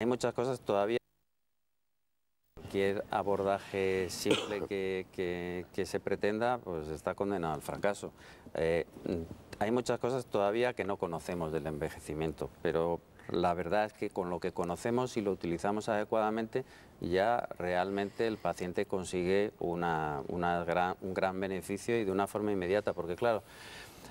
Hay muchas cosas todavía. Cualquier abordaje simple que, se pretenda, pues está condenado al fracaso. Eh, hay muchas cosas todavía que no conocemos del envejecimiento, pero la verdad es que con lo que conocemos y lo utilizamos adecuadamente, ya realmente el paciente consigue una, gran, un gran beneficio y de una forma inmediata, porque claro,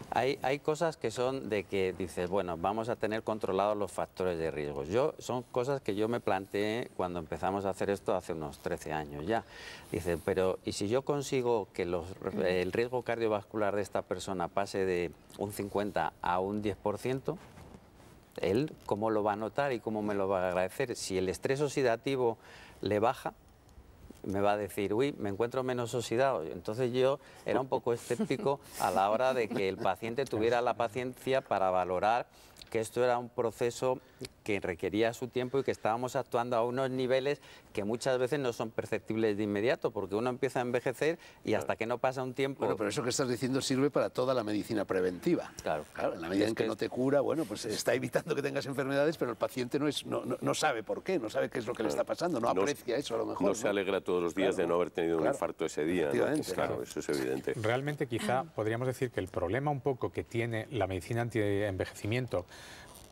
hay, cosas que son de que dices, bueno, vamos a tener controlados los factores de riesgo. Yo, son cosas que yo me planteé cuando empezamos a hacer esto hace unos 13 años ya. Dice, pero ¿y si yo consigo que el riesgo cardiovascular de esta persona pase de un 50 a un 10%? ¿Él cómo lo va a notar y cómo me lo va a agradecer? Si el estrés oxidativo le baja, me va a decir, uy, me encuentro menos oxidado. Entonces yo era un poco escéptico a la hora de que el paciente tuviera la paciencia para valorar que esto era un proceso que requería su tiempo y que estábamos actuando a unos niveles que muchas veces no son perceptibles de inmediato, porque uno empieza a envejecer y hasta que no pasa un tiempo... Bueno, pero eso que estás diciendo sirve para toda la medicina preventiva. Claro. claro en la medida en que, no te cura, bueno, pues está evitando que tengas enfermedades, pero el paciente no, no, sabe por qué, no sabe qué es lo que le está pasando, no, aprecia eso a lo mejor. No, se alegra todos los días de no haber tenido un infarto ese día. Claro, eso es evidente. Realmente quizá podríamos decir que el problema un poco que tiene la medicina anti envejecimiento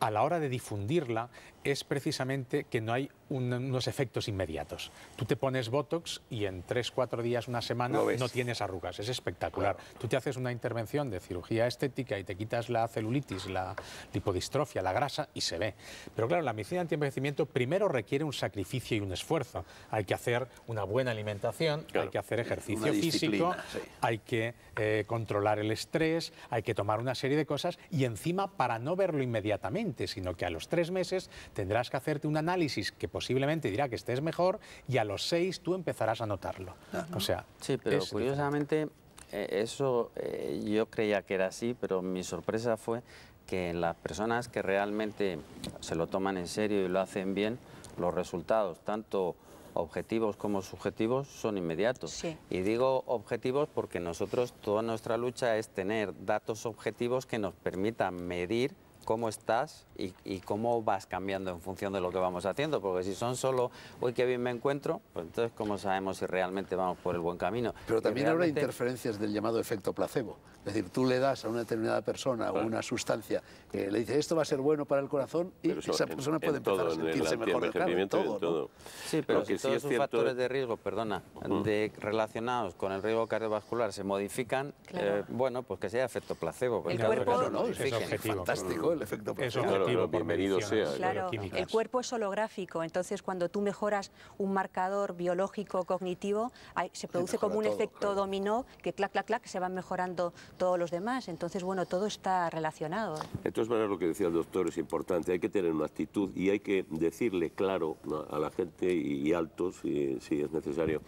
a la hora de difundirla es precisamente que no hay unos efectos inmediatos. Tú te pones Botox y en tres, cuatro días, una semana, no tienes arrugas. Es espectacular. Tú te haces una intervención de cirugía estética y te quitas la celulitis, la lipodistrofia, la grasa y se ve. Pero claro, la medicina antienvejecimiento primero requiere un sacrificio y un esfuerzo. Hay que hacer una buena alimentación, hay que hacer ejercicio físico, hay que eh, controlar el estrés, hay que tomar una serie de cosas y encima para no verlo inmediatamente, sino que a los tres meses tendrás que hacerte un análisis que posiblemente dirá que estés mejor y a los seis tú empezarás a notarlo. O sea, sí, pero curiosamente eh, eso eh, yo creía que era así, pero mi sorpresa fue que las personas que realmente se lo toman en serio y lo hacen bien, los resultados, tanto objetivos como subjetivos, son inmediatos. Y digo objetivos porque nosotros toda nuestra lucha es tener datos objetivos que nos permitan medir cómo estás y, cómo vas cambiando en función de lo que vamos haciendo, porque si son solo, hoy qué bien me encuentro, pues entonces cómo sabemos si realmente vamos por el buen camino. Pero también habrá interferencias del llamado efecto placebo, es decir, tú le das a una determinada persona una sustancia, que le dice esto va a ser bueno para el corazón y esa persona puede empezar a sentirse mejor. todo, todo, Sí, pero si todos sus factores de riesgo, perdona, de, relacionados con el riesgo cardiovascular se modifican, eh, bueno, pues que sea efecto placebo. El cuerpo no, es fantástico el efecto placebo. bienvenido sea. el cuerpo es holográfico, entonces cuando tú mejoras un marcador biológico, cognitivo, se produce como un efecto dominó que clac, clac, clac, se van mejorando todos los demás. Entonces, bueno, todo está relacionado. ...entonces todas lo que decía el doctor es importante, hay que tener una actitud y hay que decirle claro a la gente y altos si, es necesario,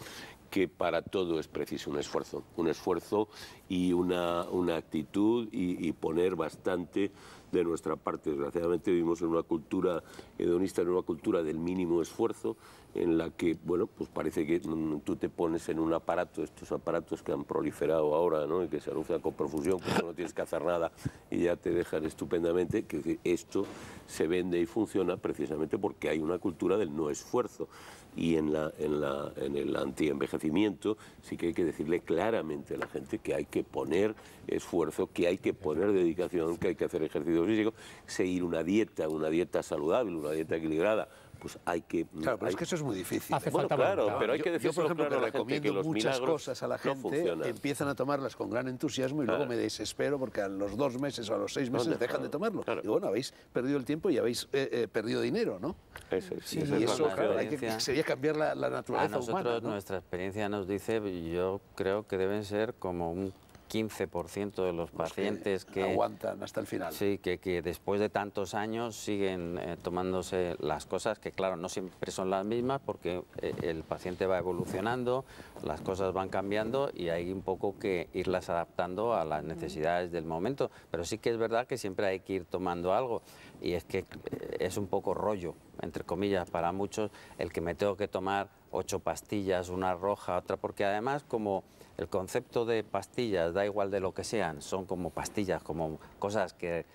que para todo es preciso un esfuerzo, un esfuerzo y una, actitud y poner bastante de nuestra parte. Desgraciadamente vivimos en una cultura hedonista, en una cultura del mínimo esfuerzo, en la que, bueno, pues parece que tú te pones en un aparato, estos aparatos que han proliferado ahora, ¿no? Y que se anuncian con profusión, que pues no tienes que hacer nada y ya te dejan estupendamente, que esto se vende y funciona precisamente porque hay una cultura del no esfuerzo y en, la, en, la, en el antienvejecimiento sí que hay que decirle claramente a la gente que hay que poner esfuerzo, que hay que poner dedicación, que hay que hacer ejercicio físico, seguir una dieta, una dieta saludable, una dieta equilibrada pues hay que... Claro, pero es que eso es muy difícil. Hace ¿eh? falta claro, pero hay que decir, por ejemplo, recomiendo muchas cosas a la gente, empiezan a tomarlas con gran entusiasmo y luego me desespero porque a los dos meses o a los seis meses dejan de tomarlo. Y bueno, habéis perdido el tiempo y habéis eh, eh, perdido dinero, ¿no? Eso, sí, y eso, sería cambiar la, naturaleza a nosotros, Nuestra experiencia nos dice, yo creo que deben ser como un 15% de los, pacientes que, aguantan hasta el final. Sí, que, después de tantos años siguen eh, tomándose las cosas que claro, no siempre son las mismas porque eh, el paciente va evolucionando, las cosas van cambiando y hay un poco que irlas adaptando a las necesidades del momento, pero sí que es verdad que siempre hay que ir tomando algo y es que eh, es un poco rollo entre comillas para muchos el que me tengo que tomar ocho pastillas, una roja, otra porque además como el concepto de pastillas, da igual de lo que sean, son como pastillas, como cosas que,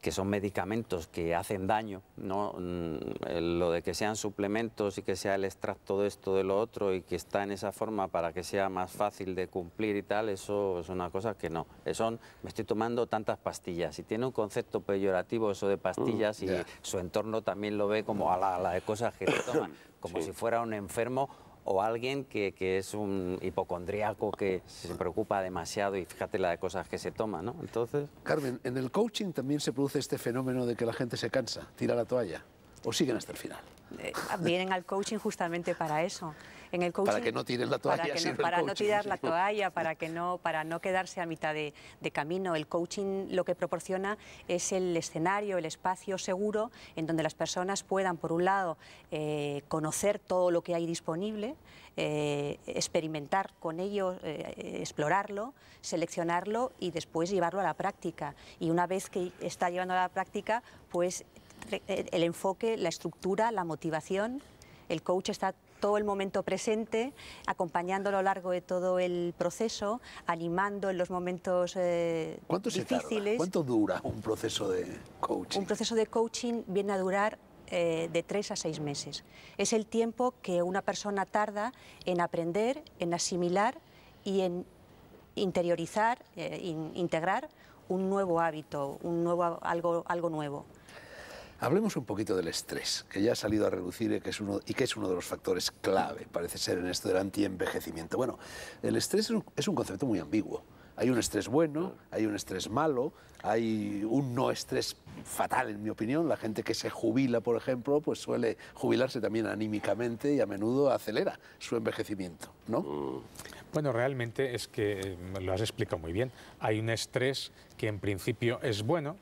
que son medicamentos que hacen daño, ¿no? Mm, eh, lo de que sean suplementos y que sea el extracto de esto, de lo otro y que está en esa forma para que sea más fácil de cumplir y tal, eso es una cosa que no. Eh, son, me estoy tomando tantas pastillas y tiene un concepto peyorativo eso de pastillas mm, y su entorno también lo ve como a la, de cosas que toman, como si fuera un enfermo o alguien que, que, es un hipocondriaco que se preocupa demasiado y fíjate la de cosas que se toma, ¿no? Entonces... Carmen, en el coaching también se produce este fenómeno de que la gente se cansa, tira la toalla o siguen hasta el final. Eh, vienen al coaching justamente para eso. Para que no tiren la toalla. Para, que no, tirar la toalla, para, que no, para no quedarse a mitad de, camino. El coaching lo que proporciona es el escenario, el espacio seguro en donde las personas puedan, por un lado, eh, conocer todo lo que hay disponible, eh, experimentar con ello, eh, explorarlo, seleccionarlo y después llevarlo a la práctica. Y una vez que está llevando a la práctica, pues el enfoque, la estructura, la motivación el coach está todo el momento presente, acompañando a lo largo de todo el proceso, animando en los momentos eh, difíciles. ¿Cuánto dura un proceso de coaching? Un proceso de coaching viene a durar eh, de tres a seis meses. Es el tiempo que una persona tarda en aprender, en asimilar y en interiorizar, eh, integrar un nuevo hábito, un nuevo, algo, algo nuevo. Hablemos un poquito del estrés, que ya ha salido a reducir y que, es uno, y que es uno de los factores clave, parece ser, en esto del antienvejecimiento. Bueno, el estrés es un, concepto muy ambiguo. Hay un estrés bueno, hay un estrés malo, hay un no estrés fatal, en mi opinión. La gente que se jubila, por ejemplo, pues suele jubilarse también anímicamente y a menudo acelera su envejecimiento, ¿no? Mm. Bueno, realmente es que eh, lo has explicado muy bien. Hay un estrés que en principio es bueno,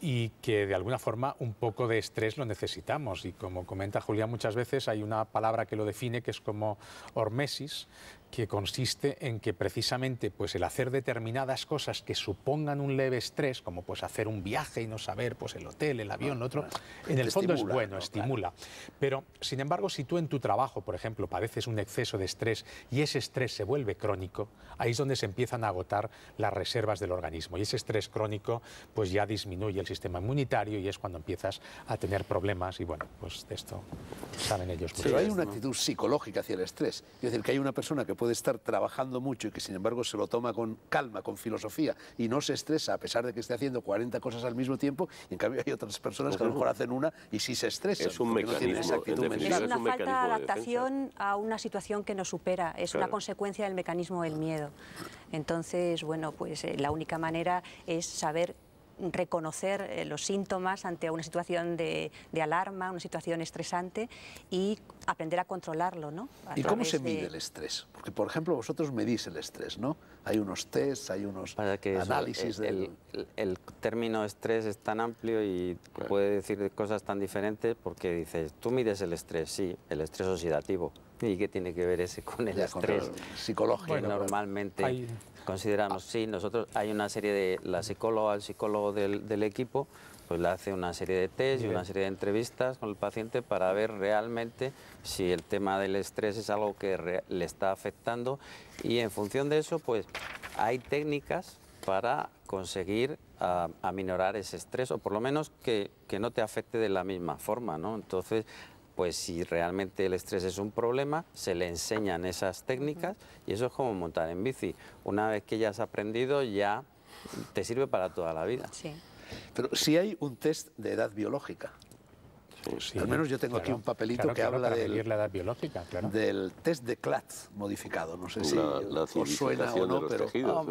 y que de alguna forma un poco de estrés lo necesitamos. Y como comenta Julián muchas veces, hay una palabra que lo define que es como hormesis, que consiste en que precisamente pues el hacer determinadas cosas que supongan un leve estrés, como pues hacer un viaje y no saber pues el hotel, el avión, lo ah, otro, en el fondo es bueno, estimula. Pero sin embargo, si tú en tu trabajo, por ejemplo, padeces un exceso de estrés y ese estrés se vuelve crónico, ahí es donde se empiezan a agotar las reservas del organismo y ese estrés crónico pues ya disminuye el sistema inmunitario y es cuando empiezas a tener problemas y bueno, pues de esto saben ellos. Pero hay una actitud psicológica hacia el estrés, es decir, que hay una persona que puede estar trabajando mucho y que sin embargo se lo toma con calma, con filosofía y no se estresa a pesar de que esté haciendo 40 cosas al mismo tiempo. Y en cambio hay otras personas que a lo mejor hacen una y sí se estresan. Es un mecanismo. una falta de adaptación a una situación que nos supera. Es una consecuencia del mecanismo del miedo. Entonces, bueno, pues eh, la única manera es saber reconocer eh, los síntomas ante una situación de, alarma, una situación estresante y aprender a controlarlo. ¿no? ¿Y cómo se mide el estrés? Porque, por ejemplo, vosotros medís el estrés, ¿no? Hay unos test, hay unos análisis. Eh, el, el, término estrés es tan amplio y puede decir cosas tan diferentes porque dices, tú mides el estrés, sí, el estrés oxidativo. ¿Y qué tiene que ver ese con el estrés? psicológico. Pues, normalmente Consideramos, sí, nosotros hay una serie de, la psicóloga, el psicólogo del, equipo, pues le hace una serie de test y una serie de entrevistas con el paciente para ver realmente si el tema del estrés es algo que le está afectando y en función de eso, pues hay técnicas para conseguir ah, aminorar ese estrés o por lo menos que, que no te afecte de la misma forma, ¿no? Entonces pues si realmente el estrés es un problema, se le enseñan esas técnicas y eso es como montar en bici. Una vez que ya has aprendido, ya te sirve para toda la vida. Sí. Pero si hay un test de edad biológica. Pues Al menos yo tengo aquí un papelito que habla del, la edad biológica, del test de Clat modificado. No sé si os suena o no, pero... a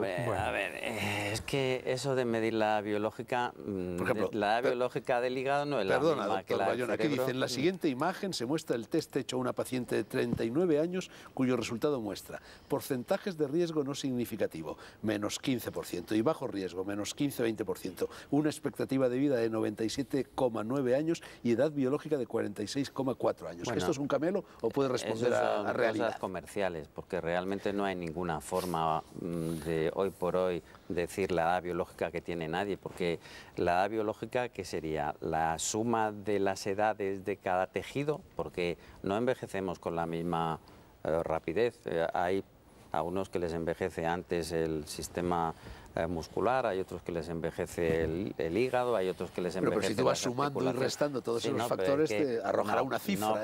ver, eh, es que eso de medir la biológica, mm, la edad biológica del hígado no es la misma que la aquí dice, en la siguiente imagen se muestra el test hecho a una paciente de 39 años cuyo resultado muestra porcentajes de riesgo no significativo, menos 15%, y bajo riesgo, menos 15-20%, una expectativa de vida de 97,9 años y edad biológica biológica de 46,4 años. ¿Esto es un camelo o puede responder a, a Cosas comerciales, porque realmente no hay ninguna forma mm, de hoy por hoy decir la edad biológica que tiene nadie, porque la edad biológica, ¿qué sería? La suma de las edades de cada tejido, porque no envejecemos con la misma eh, rapidez. Eh, hay a unos que les envejece antes el sistema eh, muscular, hay otros que les envejece el, hígado, hay otros que les envejece... Pero, pero si tú vas sumando y restando todos esos factores, te arrojará una cifra.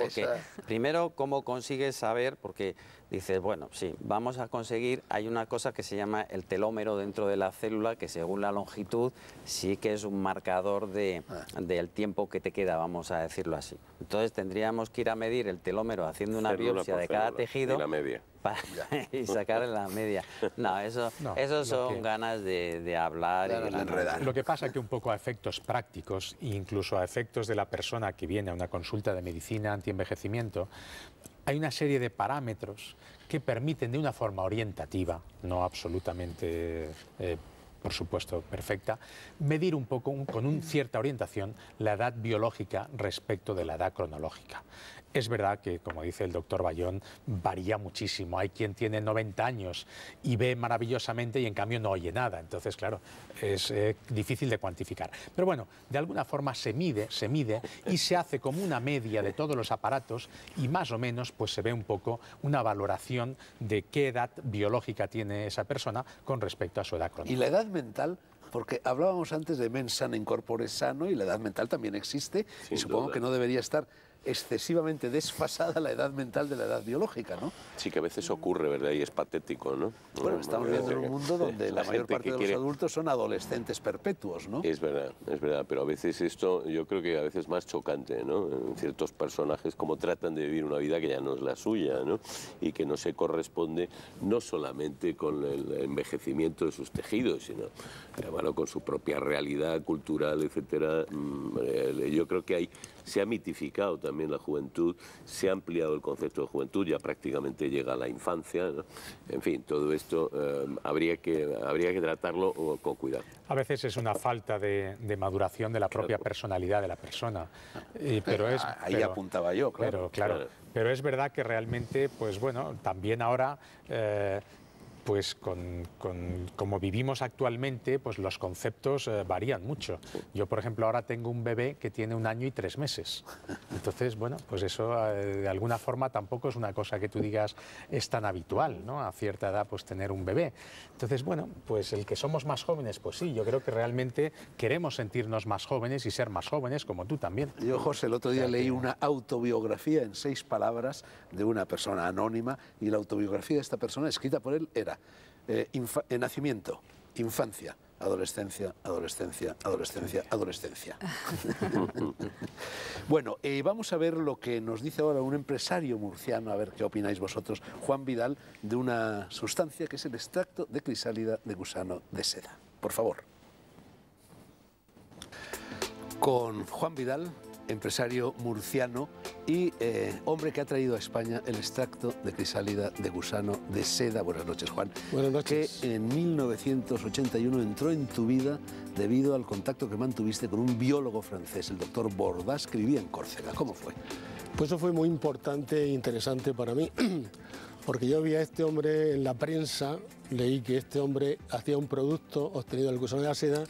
primero, ¿cómo consigues saber? Porque dices, bueno, sí, vamos a conseguir, hay una cosa que se llama el telómero dentro de la célula, que según la longitud sí que es un marcador de, ah. del tiempo que te queda, vamos a decirlo así. Entonces tendríamos que ir a medir el telómero haciendo una biopsia de cada tejido. Y la media y sacar la media. No, eso, son ganas de, hablar y de enredar. Lo que pasa es que un poco a efectos prácticos, incluso a efectos de la persona que viene a una consulta de medicina antienvejecimiento, hay una serie de parámetros que permiten de una forma orientativa, no absolutamente eh, por supuesto, perfecta, medir un poco con una cierta orientación la edad biológica respecto de la edad cronológica. Es verdad que, como dice el doctor Bayón, varía muchísimo. Hay quien tiene 90 años y ve maravillosamente y en cambio no oye nada. Entonces, claro, es eh, difícil de cuantificar. Pero bueno, de alguna forma se mide, se mide y se hace como una media de todos los aparatos y más o menos pues se ve un poco una valoración de qué edad biológica tiene esa persona con respecto a su edad crónica. Y la edad mental porque hablábamos antes de men sano en sano y la edad mental también existe y supongo que no debería estar excesivamente desfasada la edad mental de la edad biológica, ¿no? Sí, que a veces ocurre, ¿verdad? Y es patético, ¿no? Bueno, estamos viviendo en un mundo donde la, mayor parte de los adultos son adolescentes perpetuos, ¿no? Es verdad, es verdad, pero a veces esto yo creo que a veces más chocante, ¿no? En ciertos personajes como tratan de vivir una vida que ya no es la suya, ¿no? Y que no se corresponde no solamente con el envejecimiento de sus tejidos, sino eh, bueno, con su propia realidad cultural, etcétera. Mm, eh, yo creo que hay se ha mitificado también la juventud, se ha ampliado el concepto de juventud, ya prácticamente llega a la infancia. En fin, todo esto em, habría, que, habría que tratarlo con cuidado. A veces es una falta de, maduración de la propia personalidad de la persona. Eh, eh, pero es, Ahí apuntaba yo, claro. Pero, Pero es verdad que realmente, pues bueno, también ahora eh, pues con, como vivimos actualmente, pues los conceptos eh, varían mucho. Yo, por ejemplo, ahora tengo un bebé que tiene un año y tres meses. Entonces, bueno, pues eso eh, de alguna forma tampoco es una cosa que tú digas es tan habitual, ¿no? A cierta edad, pues tener un bebé. Entonces, bueno, pues el que somos más jóvenes, pues sí, yo creo que realmente queremos sentirnos más jóvenes y ser más jóvenes, como tú también. Yo, José, el otro día leí una autobiografía en seis palabras de una persona anónima y la autobiografía de esta persona escrita por él era eh, eh, nacimiento, infancia, adolescencia, adolescencia, adolescencia, adolescencia. bueno, eh, vamos a ver lo que nos dice ahora un empresario murciano, a ver qué opináis vosotros, Juan Vidal, de una sustancia que es el extracto de crisálida de gusano de seda. Por favor. Con Juan Vidal empresario murciano y eh, hombre que ha traído a España el extracto de crisálida de gusano de seda. Buenas noches, Juan. Buenas noches. Que en 1981 entró en tu vida debido al contacto que mantuviste con un biólogo francés, el doctor Bordas, que vivía en Córcega. ¿Cómo fue? Pues eso fue muy importante e interesante para mí, porque yo vi a este hombre en la prensa, leí que este hombre hacía un producto obtenido del gusano de la seda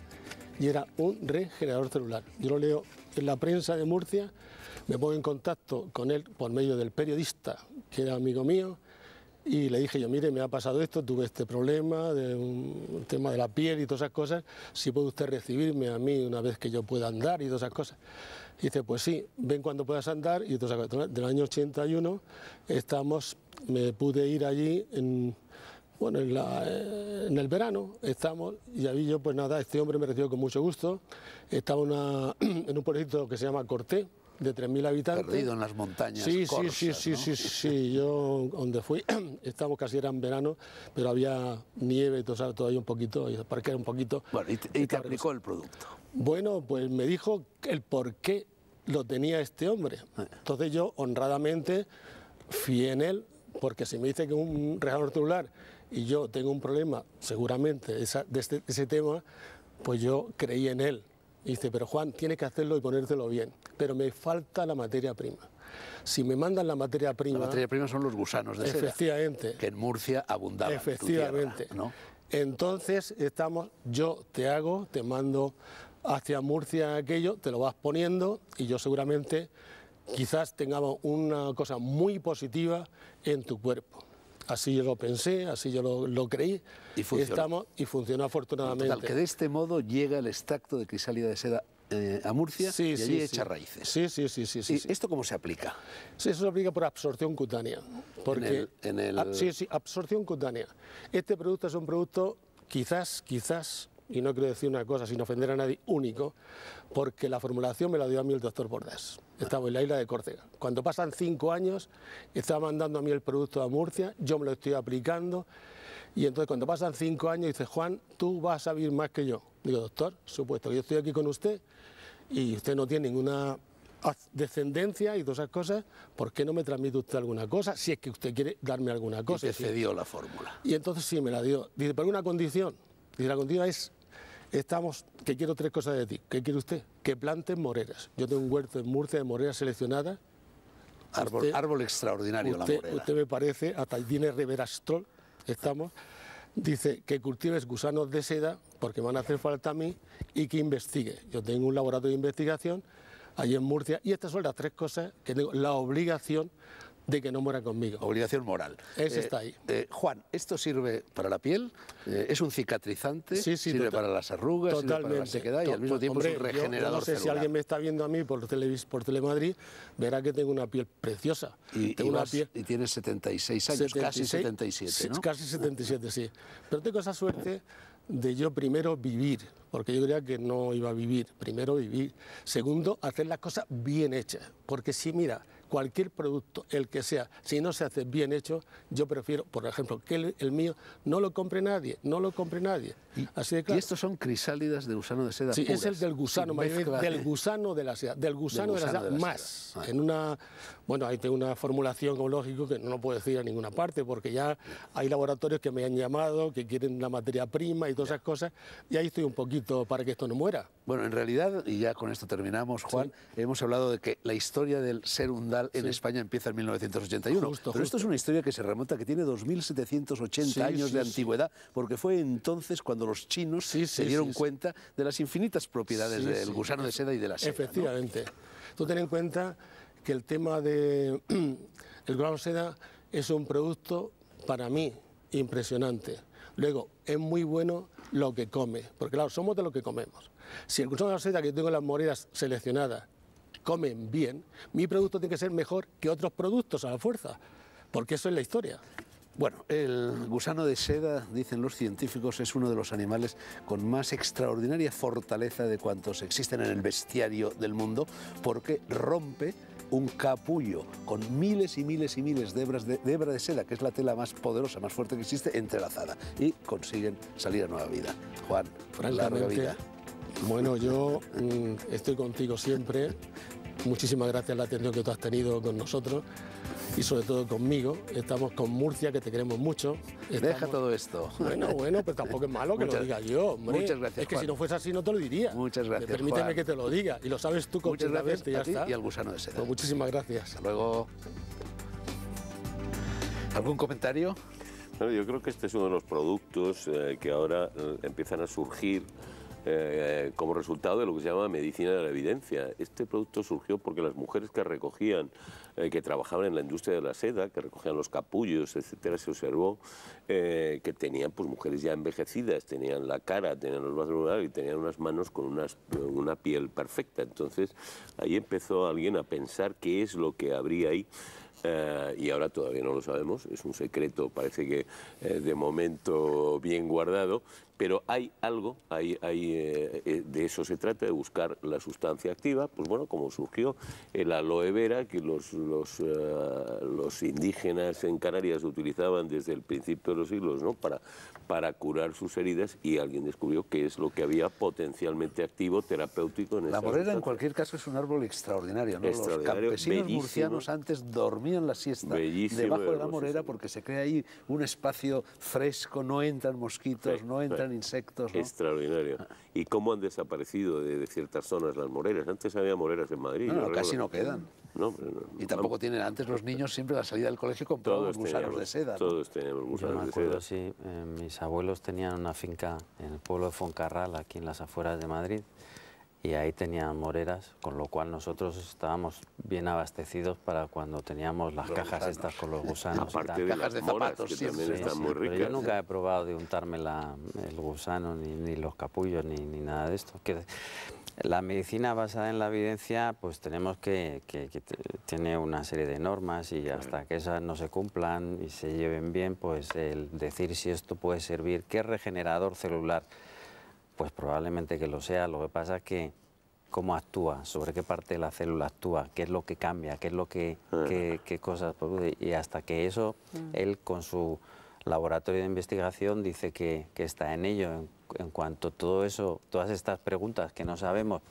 y era un regenerador celular. Yo lo leo en la prensa de Murcia, me pongo en contacto con él por medio del periodista, que era amigo mío, y le dije yo, mire, me ha pasado esto, tuve este problema, de un tema de la piel y todas esas cosas, si puede usted recibirme a mí una vez que yo pueda andar y todas esas cosas. dice, pues sí, ven cuando puedas andar y todas esas cosas. Del año 81 estamos, me pude ir allí en bueno, eh, en, el verano estamos, y ahí yo, pues nada, este hombre me recibió con mucho gusto. Estaba una, en un pueblito que se llama Corté, de 3.000 habitantes. Perdido en las montañas. Sí, sí, sí, sí, sí, sí, Yo, donde fui, estamos casi era en verano, pero había nieve y todo, todavía un poquito, y era un poquito. Bueno, ¿y, te, aplicó el producto? Bueno, pues me dijo el por qué lo tenía este hombre. Eh. Entonces yo, honradamente, fui en él, porque si me dice que un regador celular y yo tengo un problema, seguramente, este, de, ese tema, pues yo creí en él. Y dice, pero Juan, tienes que hacerlo y ponértelo bien, pero me falta la materia prima. Si me mandan la materia prima... La materia prima son los gusanos de Efectivamente. que en Murcia abundaban. Efectivamente. Entonces estamos, yo te hago, te mando hacia Murcia aquello, te lo vas poniendo y yo seguramente quizás tengamos una cosa muy positiva en tu cuerpo. Así yo lo pensé, así yo lo, creí. Y funcionó. estamos, y funcionó afortunadamente. que de este modo llega el extracto de crisálida de seda eh, a Murcia y allí echa raíces. Sí, sí, sí. sí, ¿Y esto cómo se aplica? Sí, eso se aplica por absorción cutánea. Porque Sí, sí, absorción cutánea. Este producto es un producto, quizás, quizás, y no quiero decir una cosa sin ofender a nadie, único, porque la formulación me la dio a mí el doctor Bordas... Estaba en la isla de Córcega. Cuando pasan cinco años, estaba mandando a mí el producto a Murcia, yo me lo estoy aplicando, y entonces cuando pasan cinco años, dice, Juan, tú vas a vivir más que yo. Digo, doctor, supuesto que yo estoy aquí con usted y usted no tiene ninguna descendencia y todas esas cosas, ¿por qué no me transmite usted alguna cosa? Si es que usted quiere darme alguna cosa. Y cedió la fórmula. Y entonces sí, me la dio. Dice, por una condición. Dice, la continua es, estamos, que quiero tres cosas de ti. ¿Qué quiere usted? Que planten moreras. Yo tengo un huerto en Murcia de moreras seleccionadas. Árbol, árbol extraordinario usted, la morera. Usted me parece, hasta tiene reverastrol... estamos. Dice que cultives gusanos de seda, porque van a hacer falta a mí, y que investigue. Yo tengo un laboratorio de investigación allí en Murcia, y estas son las tres cosas que tengo la obligación de que no muera conmigo. Obligación moral. Eso eh, está ahí. Eh, Juan, ¿esto sirve para la piel? Eh, ¿Es un cicatrizante? Sí, ¿Sirve para las arrugas? Totalmente. ¿Sirve para Y al mismo tiempo es regenerador no sé si alguien me está viendo a mí por, Televis, por Telemadrid, verá que tengo una piel preciosa. Y, tengo y tienes 76 años, casi 77, ¿no? Casi 77, sí. Pero tengo esa suerte de yo primero vivir, porque yo creía que no iba a vivir. Primero vivir. Segundo, hacer las cosas bien hechas. Porque si, mira cualquier producto, el que sea, si no se hace bien hecho, yo prefiero, por ejemplo, que el, mío no lo compre nadie, no lo compre nadie. Y, Así estos son crisálidas de gusano de seda. Sí, es el del gusano, del gusano de la seda, del gusano, de la seda, más. Ah. En una, bueno, hay una formulación, como lógico, que no puedo decir a ninguna parte, porque ya hay laboratorios que me han llamado, que quieren la materia prima y todas esas cosas, y ahí estoy un poquito para que esto no muera. Bueno, en realidad, y ya con esto terminamos, Juan, hemos hablado de que la historia del ser dar en España empieza en 1981. Pero esto es una historia que se remonta, que tiene 2.780 años de antigüedad, porque fue entonces cuando los chinos se dieron cuenta de las infinitas propiedades del gusano de seda y de la seda. Efectivamente. Tú ten en cuenta que el tema del de, el gusano de seda es un producto, para mí, impresionante. Luego, es muy bueno lo que come, porque claro, somos de lo que comemos. Si el gusano de la seda que yo tengo las moreras seleccionadas comen bien, mi producto tiene que ser mejor que otros productos a la fuerza, porque eso es la historia. Bueno, el gusano de seda, dicen los científicos, es uno de los animales con más extraordinaria fortaleza de cuantos existen en el bestiario del mundo, porque rompe un capullo con miles y miles y miles de hebras de, hebra de seda, que es la tela más poderosa, más fuerte que existe, entrelazada. Y consiguen salir a nueva vida. Juan, larga vida. Bueno, yo mm, estoy contigo siempre. Muchísimas gracias la atención que tú has tenido con nosotros y sobre todo conmigo. Estamos con Murcia, que te queremos mucho. Te Deja todo esto. Bueno, bueno, pero tampoco es malo que lo diga yo. Muchas gracias. Es que si no fuese así no te lo diría. Muchas gracias. Permíteme que te lo diga y lo sabes tú completamente. Muchas gracias y al gusano de seda. Pues muchísimas gracias. Hasta luego. ¿Algún comentario? yo creo que este es uno de los productos eh, que ahora eh, empiezan a surgir eh, como resultado de lo que se llama medicina de la evidencia. Este producto surgió porque las mujeres que recogían, eh, que trabajaban en la industria de la seda, que recogían los capullos, etcétera, se observó eh, que tenían pues mujeres ya envejecidas, tenían la cara, tenían los brazos y tenían unas manos con unas, una piel perfecta. Entonces ahí empezó alguien a pensar qué es lo que habría ahí eh, y ahora todavía no lo sabemos, es un secreto, parece que eh, de momento bien guardado, pero hay algo, hay, hay, eh, de eso se trata, de buscar la sustancia activa, pues bueno, como surgió el aloe vera, que los, los, los indígenas en Canarias utilizaban desde el principio de los siglos, ¿no?, para, para curar sus heridas y alguien descubrió que es lo que había potencialmente activo terapéutico en La morera en cualquier caso es un árbol extraordinario, Los campesinos murcianos antes dormían la siesta debajo de la morera porque se crea ahí un espacio fresco, no entran mosquitos, no entran insectos. Extraordinario. ¿Y cómo han desaparecido de, ciertas zonas las moreras? Antes había moreras en Madrid. no, casi no quedan y tampoco tienen antes los niños siempre la salida del colegio todos gusanos de seda. Todos teníamos gusanos me acuerdo, de seda. Sí, eh, mis abuelos tenían una finca en el pueblo de Foncarral, aquí en las afueras de Madrid, y ahí tenían moreras, con lo cual nosotros estábamos bien abastecidos para cuando teníamos las cajas estas con los gusanos. Aparte de cajas de zapatos que también están muy ricas. yo nunca ¿eh? he probado de untarme la, el gusano, ni, ni los capullos, ni, ni nada de esto. La medicina basada en la evidencia, pues tenemos que, que, tiene una serie de normas y hasta que esas no se cumplan y se lleven bien, pues el decir si esto puede servir, qué regenerador celular, pues probablemente que lo sea. Lo que pasa es que cómo actúa, sobre qué parte de la célula actúa, qué es lo que cambia, qué es lo que, ah. qué, cosas produce. Y hasta que eso, mm. él con su laboratorio de investigación dice que está en ello, en cuanto todo eso, todas estas preguntas que no sabemos,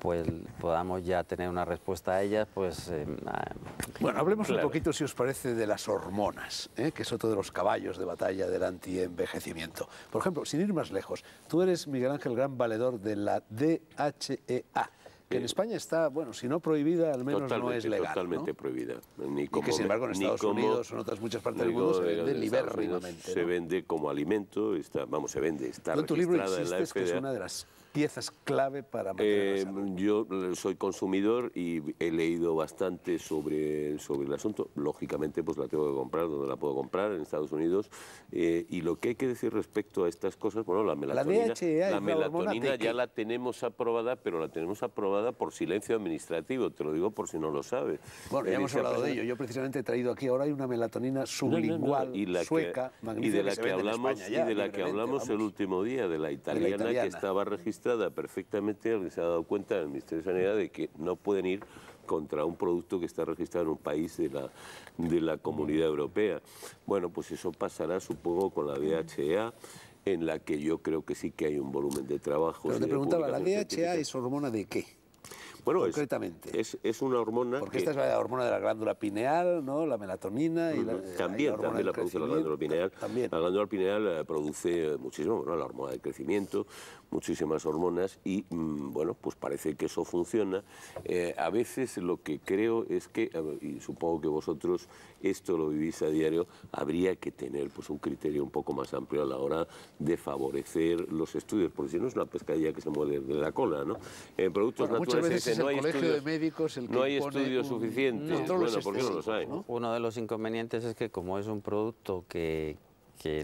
pues podamos ya tener una respuesta a ellas, pues... Eh, ah, bueno, hablemos un poquito, si os parece, de las hormonas, ¿eh? que es otro de los caballos de batalla del antienvejecimiento. Por ejemplo, sin ir más lejos, tú eres, Miguel Ángel, gran valedor de la DHEA. Que en España está, bueno, si no prohibida, al menos no es legal. Totalmente prohibida. Ni como, que sin embargo en Estados Unidos o en otras muchas partes del mundo se vende Se vende como alimento, está, vamos, se vende, está registrada en la FDA. que es una de las piezas clave para mantener eh, Yo eh, soy consumidor y he leído bastante sobre, sobre el asunto. Lógicamente, pues la tengo que comprar donde la puedo comprar, en Estados Unidos. Eh, y lo que hay que decir respecto a estas cosas, bueno, la melatonina, la, melatonina e, ya la tenemos aprobada, pero la tenemos aprobada por silencio administrativo, te lo digo por si no lo sabes. Bueno, ya hemos hablado de ello. Yo precisamente he traído aquí ahora hay una melatonina sublingual sueca, magnífica, y de la que, hablamos, de la que hablamos el último día, de la italiana. que estaba registrada perfectamente, se ha dado cuenta el Ministerio de Sanidad de que no pueden ir contra un producto que está registrado en un país de la, de la Comunidad Europea. Bueno, pues eso pasará, supongo, con la DHA e en la que yo creo que sí que hay un volumen de trabajo. Pero te preguntaba, ¿la DHA e es hormona de qué? Bueno, concretamente. Es, es, una hormona. Porque esta es la hormona de la glándula pineal, ¿no? La melatonina. Y la, eh, también, también la produce la glándula pineal. La glándula pineal eh, produce muchísimo, La hormona de crecimiento, muchísimas hormonas y mm, bueno, pues parece que eso funciona. Eh, a veces lo que creo es que, y supongo que vosotros esto lo vivís a diario, habría que tener pues un criterio un poco más amplio a la hora de favorecer los estudios, porque si no es una pescadilla que se mueve de la cola, ¿no? En productos naturales no hay estudios, suficientes, bueno, ¿por no los hay? Uno de los inconvenientes es que como es un producto que,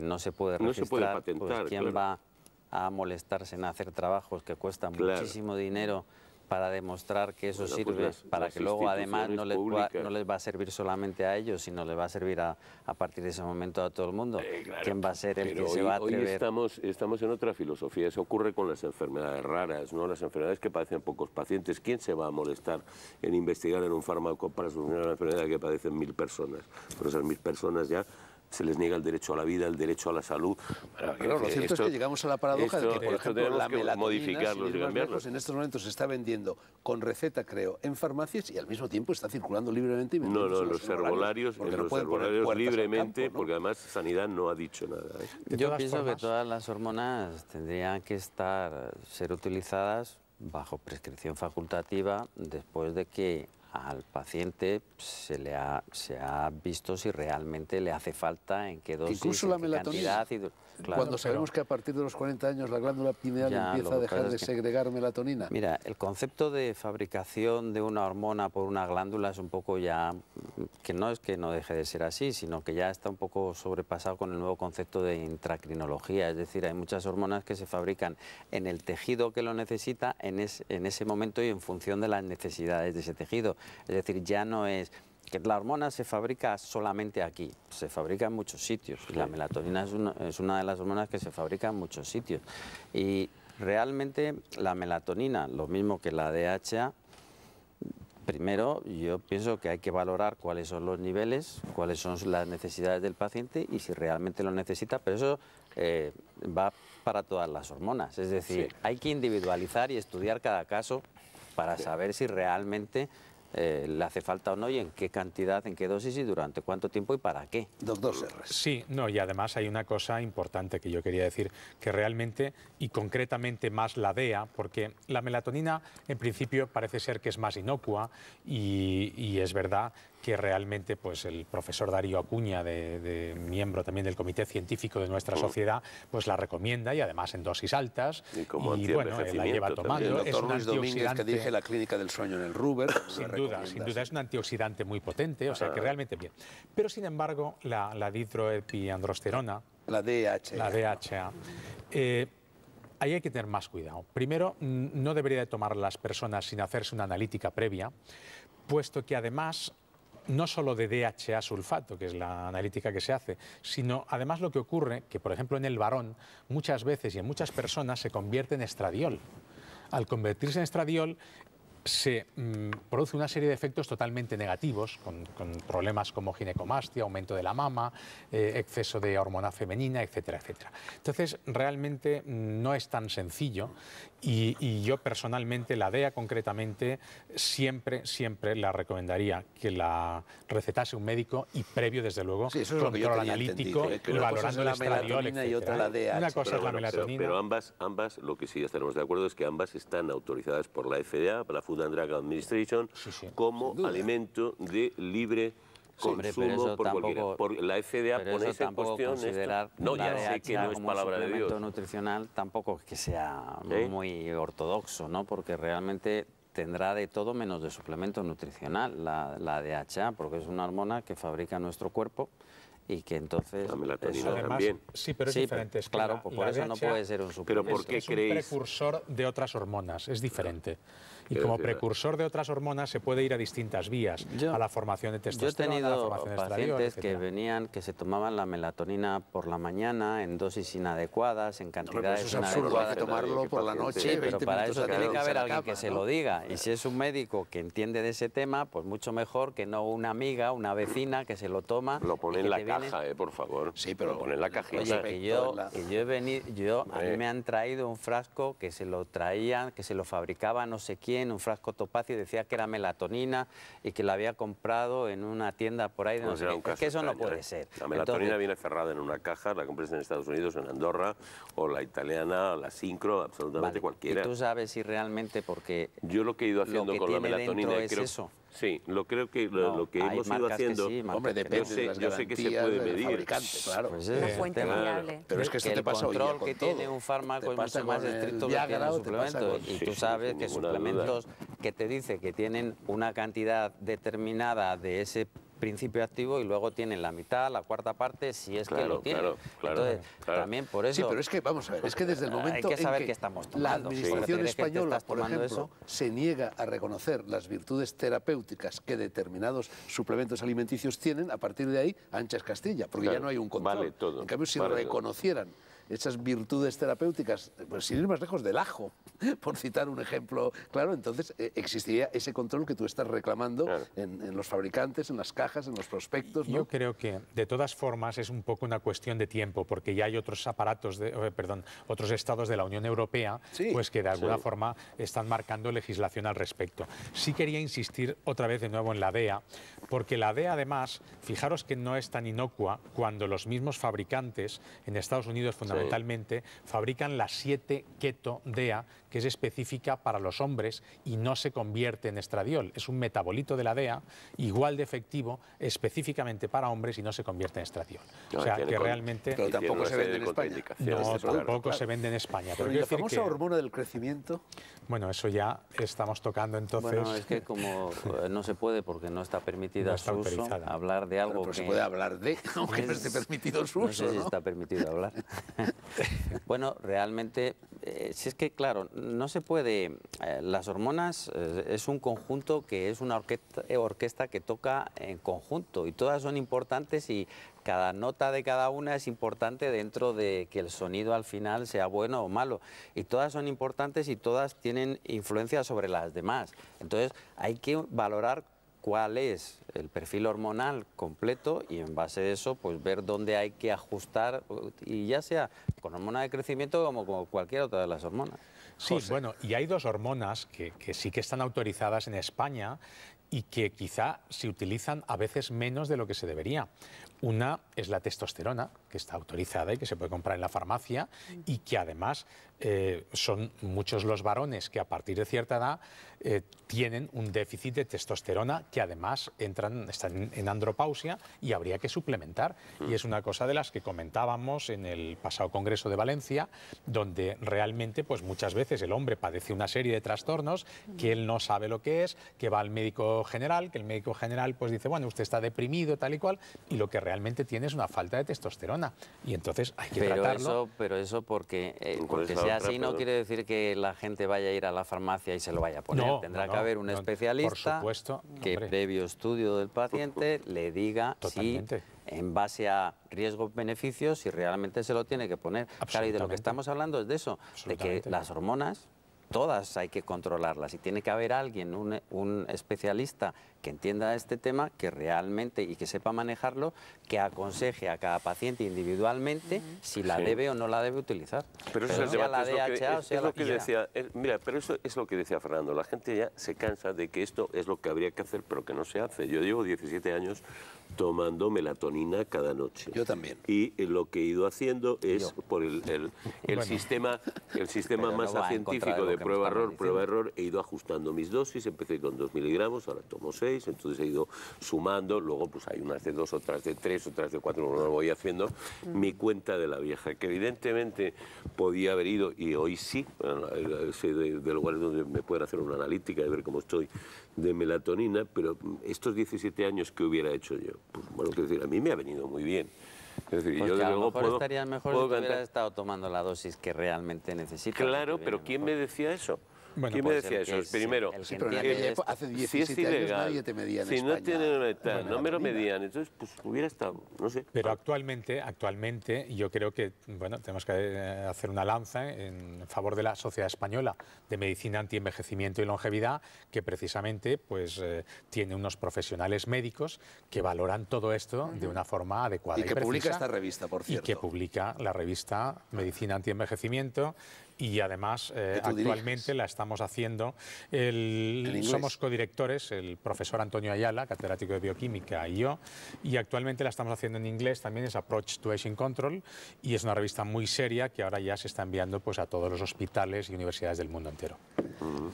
no se puede registrar, no pues, se patentar, ¿quién va a molestarse en hacer trabajos que cuestan muchísimo dinero para demostrar que eso pues sirve, para que luego además no les, va, no les, va, a servir solamente a ellos, sino les va a servir a, a partir de ese momento a todo el mundo. Eh, ¿Quién va a ser el que se va a atrever? estamos, estamos en otra filosofía, eso ocurre con las enfermedades raras, no las enfermedades que padecen pocos pacientes. ¿Quién se va a molestar en investigar en un fármaco para solucionar una enfermedad que padecen mil personas? Pero esas mil personas ya se les niega el derecho a la vida, el derecho a la salud. claro, lo cierto es que llegamos a la paradoja de que, por ejemplo, la en estos momentos se está vendiendo con receta, creo, en farmacias y al mismo tiempo está circulando libremente. Y no, no, los herbolarios, en los herbolarios libremente, porque además Sanidad no ha dicho nada. ¿eh? Yo pienso que todas las hormonas tendrían que estar, ser utilizadas bajo prescripción facultativa después de que al paciente pues, se le ha, se ha visto si realmente le hace falta, en qué dosis, la Y, cuando sabemos que a partir de los 40 años la glándula pineal empieza a dejar de segregar melatonina. Mira, el concepto de fabricación de una hormona por una glándula es un poco ya, que no es que no deje de ser así, sino que ya está un poco sobrepasado con el nuevo concepto de intracrinología, es decir, hay muchas hormonas que se fabrican en el tejido que lo necesita en, en ese momento y en función de las necesidades de ese tejido. Es decir, ya no es que la hormona se fabrica solamente aquí, se fabrica en muchos sitios. La melatonina es una, de las hormonas que se fabrica en muchos sitios. Y realmente la melatonina, lo mismo que la DHA, primero yo pienso que hay que valorar cuáles son los niveles, cuáles son las necesidades del paciente y si realmente lo necesita, pero eso eh, va para todas las hormonas. Es decir, hay que individualizar y estudiar cada caso para saber si realmente eh, le hace falta o no y en qué cantidad, en qué dosis y durante cuánto tiempo y para qué. Dos Sí, no, y además hay una cosa importante que yo quería decir, que realmente y concretamente más la DEA, porque la melatonina en principio parece ser que es más inocua y, y es verdad que realmente pues, el profesor Darío Acuña, de, miembro también del Comité Científico de nuestra sociedad, pues la recomienda y además en dosis altas. Y, como la lleva tomando. es Luis Domínguez, que dirige la clínica del sueño en el Ruber. Sin duda, sin duda, es un antioxidante muy potente, o sea que ah. realmente bien. Pero sin embargo, la, la dihidroepiandrosterona... La DHA. La DHA. Eh, ahí hay que tener más cuidado. Primero, no debería de tomar las personas sin hacerse una analítica previa, puesto que además no solo de DHA sulfato, que es la analítica que se hace, sino además lo que ocurre, que por ejemplo en el varón muchas veces y en muchas personas se convierte en estradiol. Al convertirse en estradiol, se mm, produce una serie de efectos totalmente negativos, con, problemas como ginecomastia, aumento de la mama, eh, exceso de hormona femenina, etcétera, etcétera. Entonces, realmente mm, no es tan sencillo y, yo personalmente, la DEA concretamente, siempre, siempre la recomendaría que la recetase un médico y previo, desde luego, sí, control analítico, ¿eh? valorando el estradiol, y e Una cosa es la melatonina. Pero, ambas, ambas, lo que sí estaremos de acuerdo es que ambas están autorizadas por la FDA, la ...de and Drug Administration como alimento de libre consumo por tampoco, Por la FDA pone eso en cuestión considerar esto. No, ya sé que no es palabra de Dios. nutricional tampoco que sea muy ortodoxo, ¿no? Porque realmente tendrá de todo menos de suplemento nutricional la, la DHA, porque es una hormona que fabrica nuestro cuerpo y que entonces... La melatonina también. Sí, pero es diferente. claro, por eso DHA, no puede ser un suplemento. Pero ¿por qué es, creéis? Es un precursor de otras hormonas, es diferente. Y como precursor de otras hormonas se puede ir a distintas vías, a la formación de testosterona, yo he tenido pacientes que venían, que se tomaban la melatonina por la mañana en dosis inadecuadas, en cantidades Eso es Absurdo, hay que tomarlo por la noche. Sí, pero para eso tiene que haber alguien que se lo diga. Y si es un médico que entiende de ese tema, pues mucho mejor que no una amiga, una vecina que se lo toma. Lo pone en la caja, eh, por favor. Sí, pero lo pone en la cajita. yo, que yo he venido, yo, a mí me han traído un frasco que se lo traían, que se lo fabricaba no sé quién en un frasco y decía que era melatonina y que la había comprado en una tienda por ahí. De no que eso no puede ¿eh? ser. La melatonina viene cerrada en una caja, la compras en Estados Unidos, en Andorra, o la italiana, la sincro, absolutamente cualquiera. tú sabes si realmente porque... Yo lo que he ido haciendo con la melatonina... Es eso. Sí, lo creo que lo, que hemos ido haciendo. hombre, depende. Yo, sé, de las que se puede medir. Pues claro. es, una fuente claro. Pero es que, esto el te pasa hoy. control que tiene un fármaco es mucho más estricto que tiene un suplemento. Y tú sabes que suplementos que te dice que tienen una cantidad determinada de ese principio activo y luego tienen la mitad, la cuarta parte, si es que lo tienen. Claro, claro, Entonces, también por eso... Sí, pero es que, vamos a ver, es que desde el momento hay que saber en que, estamos la administración española, por ejemplo, se niega a reconocer las virtudes terapéuticas que determinados suplementos alimenticios tienen, a partir de ahí, anchas Castilla, porque ya no hay un control. Vale todo, en cambio, si reconocieran esas virtudes terapéuticas, pues sin ir más lejos del ajo, por citar un ejemplo claro, entonces eh, existiría ese control que tú estás reclamando en, los fabricantes, en las cajas, en los prospectos. Yo creo que de todas formas es un poco una cuestión de tiempo, porque ya hay otros aparatos, de, eh, perdón, otros estados de la Unión Europea, pues que de alguna forma están marcando legislación al respecto. Sí quería insistir otra vez de nuevo en la DEA, porque la DEA además, fijaros que no es tan inocua cuando los mismos fabricantes, en Estados Unidos fundamentalmente, fabrican la siete keto DEA que es específica para los hombres y no se convierte en estradiol. Es un metabolito de la DEA igual de efectivo específicamente para hombres y no se convierte en estradiol. o sea, que, realmente... Pero tampoco se vende en España. tampoco se vende en España. Pero, la hormona del crecimiento? Bueno, eso ya estamos tocando entonces... Bueno, es que como eh, no se puede porque no está permitida hablar de algo pero, se puede hablar de, aunque no esté permitido su uso, no sé está permitido hablar. bueno, realmente, eh, si es que, claro, no se puede, eh, las hormonas eh, es un conjunto que es una eh, orquesta, que toca en conjunto y todas son importantes y cada nota de cada una es importante dentro de que el sonido al final sea bueno o malo. Y todas son importantes y todas tienen influencia sobre las demás. Entonces hay que valorar cuál es el perfil hormonal completo y en base a eso pues ver dónde hay que ajustar y ya sea con hormona de crecimiento como con cualquier otra de las hormonas. Sí, bueno, y hay dos hormonas que sí que están autorizadas en España y que quizá se utilizan a veces menos de lo que se debería. Una es la testosterona, que está autorizada y que se puede comprar en la farmacia y que además eh, son muchos los varones que a partir de cierta edad eh, tienen un déficit de testosterona que además entran, están en andropausia y habría que suplementar. Y es una cosa de las que comentábamos en el pasado Congreso de Valencia, donde realmente pues muchas veces el hombre padece una serie de trastornos que él no sabe lo que es, que va al médico general, que el médico general pues dice, bueno, usted está deprimido tal y cual, y lo que realmente tienes una falta de testosterona y entonces hay que pero tratarlo. Eso, pero eso porque, eh, sea así no quiere decir que la gente vaya a ir a la farmacia y se lo vaya a poner. Tendrá que haber un especialista por supuesto, que previo estudio del paciente le diga si en base a riesgo beneficios si realmente se lo tiene que poner. Claro, y de lo que estamos hablando es de eso, de que las hormonas, todas hay que controlarlas y tiene que haber alguien, un, un especialista que entienda este tema, que realmente y que sepa manejarlo, que aconseje a cada paciente individualmente si la debe o no la debe utilizar. Pero eso es lo que decía, mira, pero eso es lo que decía Fernando, la gente ya se cansa de que esto es lo que habría que hacer, pero que no se hace. Yo llevo 17 años tomando melatonina cada noche. Yo también. Y eh, lo que he ido haciendo es por el, sistema, el sistema más científico de, prueba-error, prueba-error, he ido ajustando mis dosis, empecé con 2 miligramos, ahora tomo 6 entonces he ido sumando, luego pues hay unas de dos, otras de tres, otras de cuatro, no lo voy haciendo, mm. mi cuenta de la vieja, que evidentemente podía haber ido, y hoy sí, eh, eh, sé de, lugares donde me pueden hacer una analítica y ver cómo estoy de melatonina, pero mm, estos 17 años que hubiera hecho yo, pues bueno, quiero decir, a mí me ha venido muy bien. Es a lo mejor mejor si hubieras estado tomando la dosis que realmente necesitas. Claro, pero ¿quién me decía eso? ¿Quién me decía eso? Primero, hace 17 si nadie te medía Si no tienen una edad, no me lo medían, entonces pues hubiera estado, no sé. Pero actualmente, actualmente yo creo que, bueno, tenemos que eh, hacer una lanza en favor de la Sociedad Española de Medicina Antienvejecimiento y Longevidad, que precisamente pues eh, tiene unos profesionales médicos que valoran todo esto de una forma adecuada. Y, que publica esta revista, por cierto. Y que publica la revista Medicina Antienvejecimiento y además eh, actualmente la estamos haciendo. El, somos codirectores, el profesor Antonio Ayala, catedrático de bioquímica, y yo, y actualmente la estamos haciendo en inglés, también es Approach to Asian Control, y es una revista muy seria que ahora ya se está enviando pues, a todos los hospitales y universidades del mundo entero.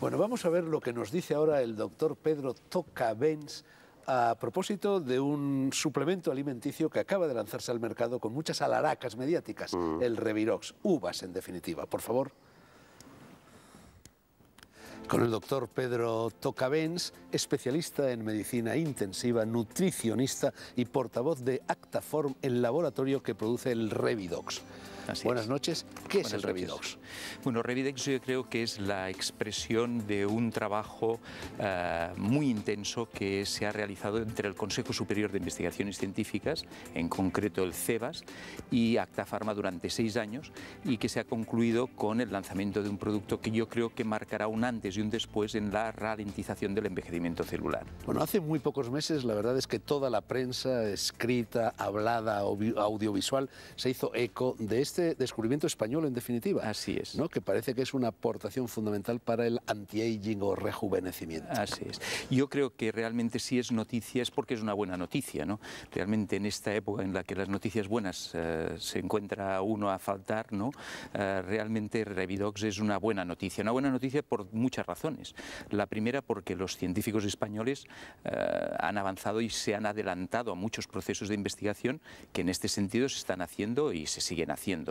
Bueno, vamos a ver lo que nos dice ahora el doctor Pedro Tocabens a propósito de un suplemento alimenticio que acaba de lanzarse al mercado con muchas alaracas mediáticas, mm. el Revirox, uvas en definitiva. Por favor con el doctor Pedro Tocavens, especialista en medicina intensiva, nutricionista y portavoz de Actaform, el laboratorio que produce el Revidox. Buenas noches. ¿Qué es el Revidox? Bueno, Revidex yo creo que es la expresión de un trabajo eh, muy intenso que se ha realizado entre el Consejo Superior de Investigaciones Científicas, en concreto el CEBAS, y Acta Pharma durante seis años y que se ha concluido con el lanzamiento de un producto que yo creo que marcará un antes y un después en la ralentización del envejecimiento celular. Bueno, hace muy pocos meses la verdad es que toda la prensa escrita, hablada, audiovisual se hizo eco de este este descubrimiento español, en definitiva. Así es. ¿no? Que parece que es una aportación fundamental para el anti-aging o rejuvenecimiento. Así es. Yo creo que realmente sí es noticia, es porque es una buena noticia. ¿no? Realmente en esta época en la que las noticias buenas eh, se encuentra uno a faltar, ¿no? Eh, realmente Revidox es una buena noticia. Una buena noticia por muchas razones. La primera porque los científicos españoles eh, han avanzado y se han adelantado a muchos procesos de investigación que en este sentido se están haciendo y se siguen haciendo.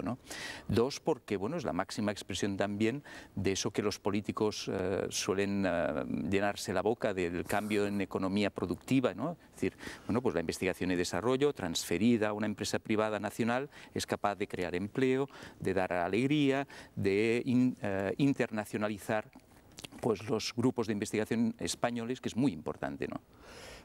Dos, porque bueno, es la máxima expresión también de eso que los políticos eh, suelen eh, llenarse la boca del cambio en economía productiva. Es decir, bueno, pues la investigación y desarrollo transferida a una empresa privada nacional es capaz de crear empleo, de dar alegría, de eh, internacionalizar pues los grupos de investigación españoles, que es muy importante,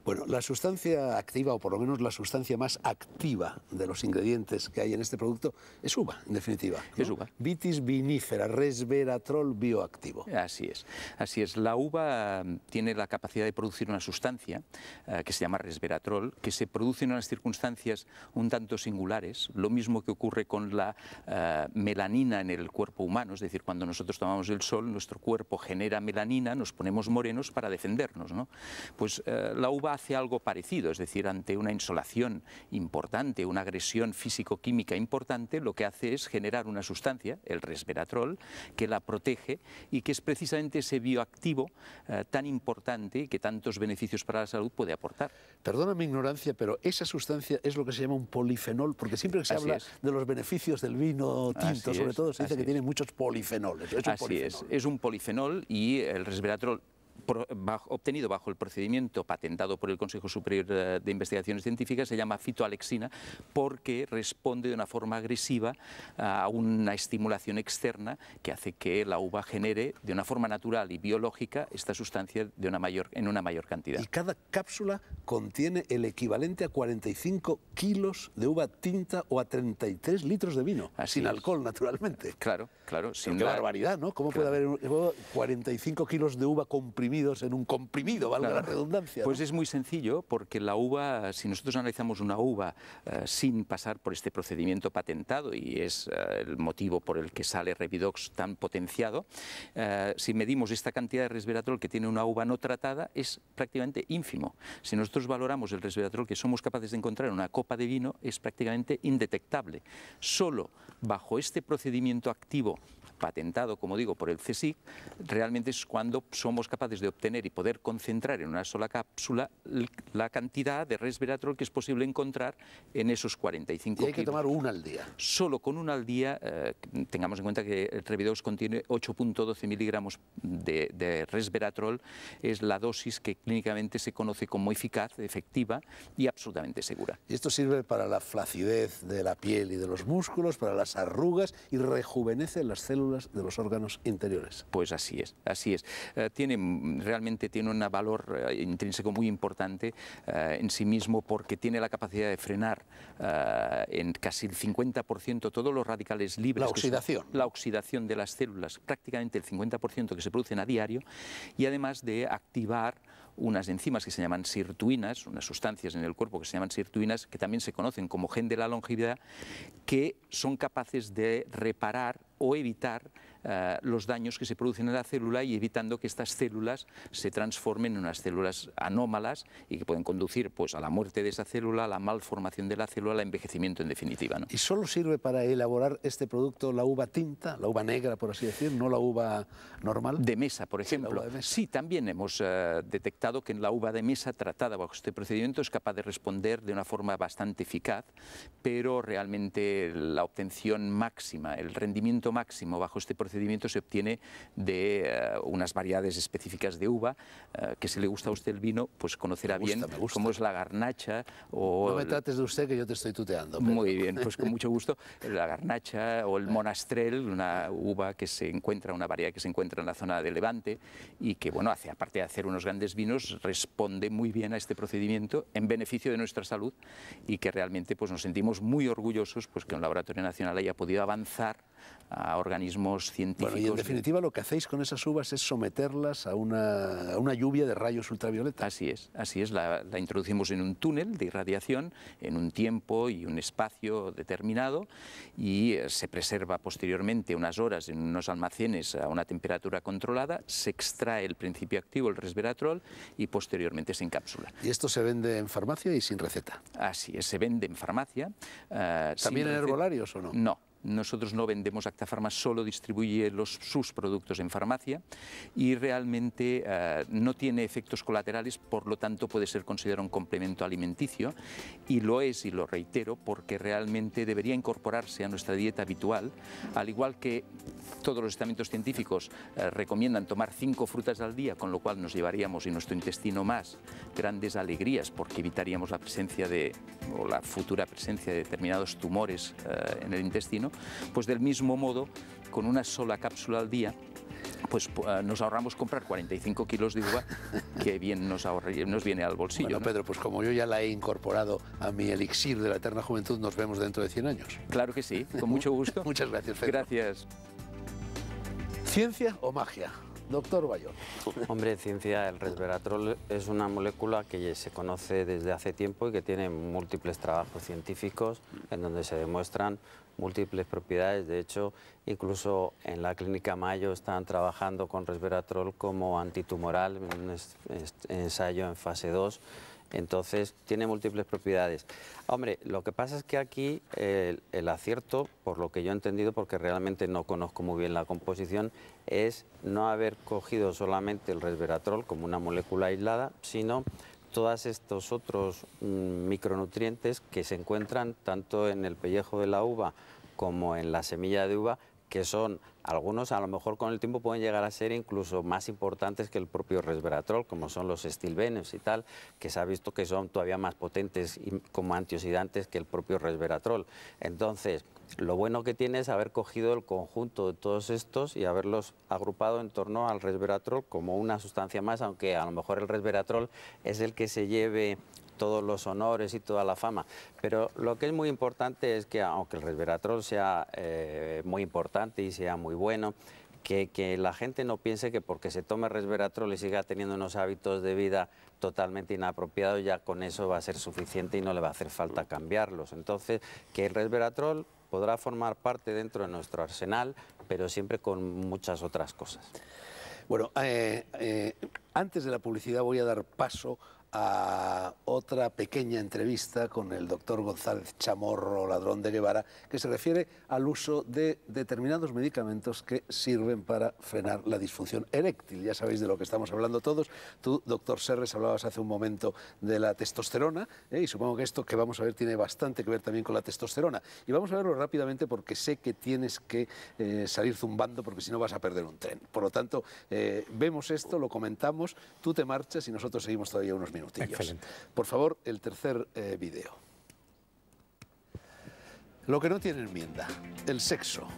bueno, la sustancia activa, o por lo menos la sustancia más activa de los ingredientes que hay en este producto, es uva, en definitiva. Es uva. Vitis vinifera, resveratrol bioactivo. Eh, así es, así es. La uva mm, tiene la capacidad de producir una sustancia eh, que se llama resveratrol, que se produce en unas circunstancias un tanto singulares, lo mismo que ocurre con la eh, melanina en el cuerpo humano, es decir, cuando nosotros tomamos el sol, nuestro cuerpo genera melanina, nos ponemos morenos para defendernos. ¿no? Pues la uva hace algo parecido, es decir, ante una insolación importante, una agresión físico-química importante, lo que hace es generar una sustancia, el resveratrol, que la protege y que es precisamente ese bioactivo eh, tan importante que tantos beneficios para la salud puede aportar. Perdona mi ignorancia, pero esa sustancia es lo que se llama un polifenol, porque siempre que se habla de los beneficios del vino tinto, sobre todo, se dice que tiene muchos polifenoles. Es Así es, es un polifenol y el resveratrol obtenido bajo el procedimiento patentado por el Consejo Superior de Investigaciones Científicas se llama fitoalexina porque responde de una forma agresiva a una estimulación externa que hace que la uva genere de una forma natural y biológica esta sustancia de una mayor, en una mayor cantidad. Y cada cápsula contiene el equivalente a 45 kilos de uva tinta o a 33 litros de vino, sin alcohol naturalmente. Claro, claro. Sin qué barbaridad, ¿no? ¿Cómo puede haber 45 kilos de uva comprimida? en un comprimido, valga la redundancia. Pues es muy sencillo porque la uva, si nosotros analizamos una uva eh, sin pasar por este procedimiento patentado y es eh, el motivo por el que sale Revidox tan potenciado, eh, si medimos esta cantidad de resveratrol que tiene una uva no tratada es prácticamente ínfimo. Si nosotros valoramos el resveratrol que somos capaces de encontrar en una copa de vino es prácticamente indetectable. Solo bajo este procedimiento activo patentado, como digo, por el CSIC, realmente es cuando somos capaces de obtener y poder concentrar en una sola cápsula la cantidad de resveratrol que es posible encontrar en esos 45 y hay que tomar una al día. Solo con una al día, eh, tengamos en cuenta que el TV2 contiene 8.12 miligramos de, resveratrol, es la dosis que clínicamente se conoce como eficaz, efectiva y absolutamente segura. Y esto sirve para la flacidez de la piel y de los músculos, para las arrugas y rejuvenece las células de los órganos interiores. Pues así es, así es. Eh, tiene realmente tiene un valor eh, intrínseco muy importante eh, en sí mismo porque tiene la capacidad de frenar eh, en casi el 50% todos los radicales libres. La oxidación. la oxidación de las células, prácticamente el 50% que se producen a diario y además de activar unas enzimas que se llaman sirtuinas, unas sustancias en el cuerpo que se llaman sirtuinas, que también se conocen como gen de la longevidad, que son capaces de reparar o evitar eh, los daños que se producen en la célula y evitando que estas células se transformen en unas células anómalas y que pueden conducir pues, a la muerte de esa célula, a la malformación de la célula, al envejecimiento en definitiva. ¿no? ¿Y solo sirve para elaborar este producto la uva tinta, la uva negra, por así decir, no la uva normal? De mesa, por ejemplo. Sí, también hemos eh, detectado que en la uva de mesa tratada bajo este procedimiento es capaz de responder de una forma bastante eficaz, pero realmente la obtención máxima, el rendimiento máximo bajo este procedimiento procedimiento se obtiene de eh, unas variedades específicas de uva, eh, que si le gusta a usted el vino, pues conocerá bien cómo es la garnacha o... No me trates de usted que yo te estoy tuteando. Muy bien, pues con mucho gusto, la garnacha o el monastrel, una uva que se encuentra, una variedad que se encuentra en la zona de Levante y que, bueno, hace, aparte de hacer unos grandes vinos, responde muy bien a este procedimiento en beneficio de nuestra salud y que realmente pues, nos sentimos muy orgullosos pues, que un laboratorio nacional haya podido avanzar a organismos bueno, y en definitiva lo que hacéis con esas uvas es someterlas a una, a una lluvia de rayos ultravioleta. Así es, así es. La, introducimos en un túnel de irradiación en un tiempo y un espacio determinado y eh, se preserva posteriormente unas horas en unos almacenes a una temperatura controlada, se extrae el principio activo, el resveratrol, y posteriormente se encapsula. ¿Y esto se vende en farmacia y sin receta? Así es, se vende en farmacia. Eh, ¿También en herbolarios o no? No, nosotros no vendemos Actafarma, solo distribuye los, sus productos en farmacia y realmente eh, no tiene efectos colaterales, por lo tanto puede ser considerado un complemento alimenticio y lo es, y lo reitero, porque realmente debería incorporarse a nuestra dieta habitual, al igual que todos los estamentos científicos eh, recomiendan tomar cinco frutas al día, con lo cual nos llevaríamos y nuestro intestino más grandes alegrías porque evitaríamos la presencia de, o la futura presencia de determinados tumores eh, en el intestino, pues del mismo modo, con una sola cápsula al día, pues eh, nos ahorramos comprar 45 kilos de uva, que bien nos, nos viene al bolsillo. Pedro, pues como yo ya la he incorporado a mi elixir de la eterna juventud, nos vemos dentro de 100 años. Claro que sí, con mucho gusto. Muchas gracias, Pedro. Gracias. ¿Ciencia o magia? Doctor Bayón. Hombre, ciencia, el resveratrol es una molécula que se conoce desde hace tiempo y que tiene múltiples trabajos científicos en donde se demuestran múltiples propiedades. De hecho, incluso en la clínica Mayo están trabajando con resveratrol como antitumoral en un ensayo en fase 2 entonces, tiene múltiples propiedades. Hombre, lo que pasa es que aquí el, acierto, por lo que yo he entendido, porque realmente no conozco muy bien la composición, es no haber cogido solamente el resveratrol como una molécula aislada, sino todos estos otros mm, micronutrientes que se encuentran tanto en el pellejo de la uva como en la semilla de uva que son algunos a lo mejor con el tiempo pueden llegar a ser incluso más importantes que el propio resveratrol, como son los estilbenos y tal, que se ha visto que son todavía más potentes como antioxidantes que el propio resveratrol. Entonces, lo bueno que tiene es haber cogido el conjunto de todos estos y haberlos agrupado en torno al resveratrol como una sustancia más, aunque a lo mejor el resveratrol es el que se lleve todos los honores y toda la fama. Pero lo que es muy importante es que, aunque el resveratrol sea eh, muy importante y sea muy bueno, que, que, la gente no piense que porque se tome resveratrol y siga teniendo unos hábitos de vida totalmente inapropiados, ya con eso va a ser suficiente y no le va a hacer falta cambiarlos. Entonces, que el resveratrol podrá formar parte dentro de nuestro arsenal, pero siempre con muchas otras cosas. Bueno, eh, eh, antes de la publicidad voy a dar paso a otra pequeña entrevista con el doctor González Chamorro, ladrón de Guevara, que se refiere al uso de determinados medicamentos que sirven para frenar la disfunción eréctil. Ya sabéis de lo que estamos hablando todos. Tú, doctor Serres, hablabas hace un momento de la testosterona, ¿eh? y supongo que esto que vamos a ver tiene bastante que ver también con la testosterona. Y vamos a verlo rápidamente porque sé que tienes que eh, salir zumbando porque si no vas a perder un tren. Por lo tanto, eh, vemos esto, lo comentamos, tú te marchas y nosotros seguimos todavía unos minutos. Por favor, el tercer eh, video. Lo que no tiene enmienda, el sexo.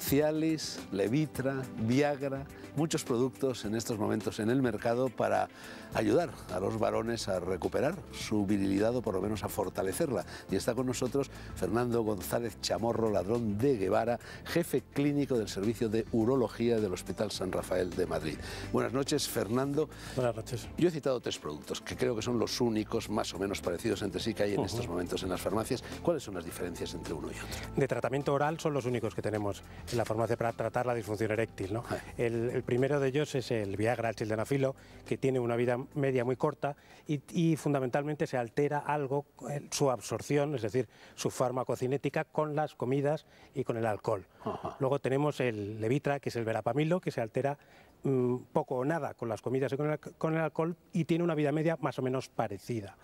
Cialis, Levitra, Viagra, muchos productos en estos momentos en el mercado para ayudar a los varones a recuperar su virilidad o por lo menos a fortalecerla. Y está con nosotros Fernando González Chamorro, ladrón de Guevara, jefe clínico del Servicio de Urología del Hospital San Rafael de Madrid. Buenas noches, Fernando. Buenas noches. Yo he citado tres productos que creo que son los únicos más o menos parecidos entre sí que hay en estos momentos en las farmacias. ¿Cuáles son las diferencias entre uno y otro? De tratamiento oral son los únicos que tenemos en la farmacia para tratar la disfunción eréctil. ¿no? Ah. El, primero de ellos es el Viagra, el que tiene una vida media muy corta y, fundamentalmente se altera algo eh, su absorción, es decir, su farmacocinética con las comidas y con el alcohol. Luego tenemos el levitra, que es el verapamilo, que se altera Mm, poco o nada con las comidas y con el, alcohol y tiene una vida media más o menos parecida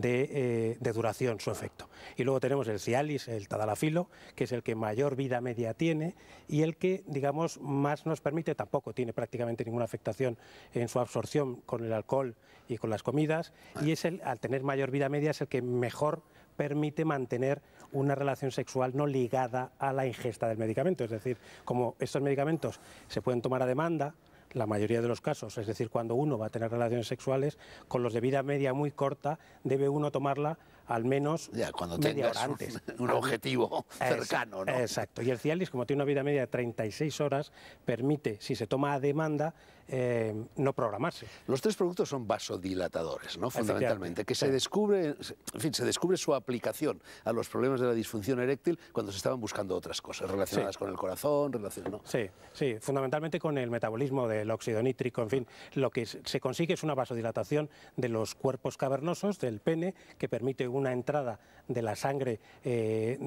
eh, de, duración su efecto. Y luego tenemos el Cialis, el Tadalafilo, que es el que mayor vida media tiene y el que, digamos, más nos permite, tampoco tiene prácticamente ninguna afectación en su absorción con el alcohol y con las comidas y es el, al tener mayor vida media, es el que mejor permite mantener una relación sexual no ligada a la ingesta del medicamento. Es decir, como estos medicamentos se pueden tomar a demanda, la mayoría de los casos, es decir, cuando uno va a tener relaciones sexuales, con los de vida media muy corta, debe uno tomarla al menos ya, cuando media antes. Un, objetivo cercano, ¿no? Exacto. Y el Cialis, como tiene una vida media de 36 horas, permite, si se toma a demanda, eh, no programarse. Los tres productos son vasodilatadores, ¿no? Fundamentalmente, que se descubre, en fin, se descubre su aplicación a los problemas de la disfunción eréctil cuando se estaban buscando otras cosas relacionadas con el corazón, relacionadas... ¿no? Sí, sí, fundamentalmente con el metabolismo del óxido nítrico, en fin, lo que se consigue es una vasodilatación de los cuerpos cavernosos del pene que permite una entrada de la sangre eh,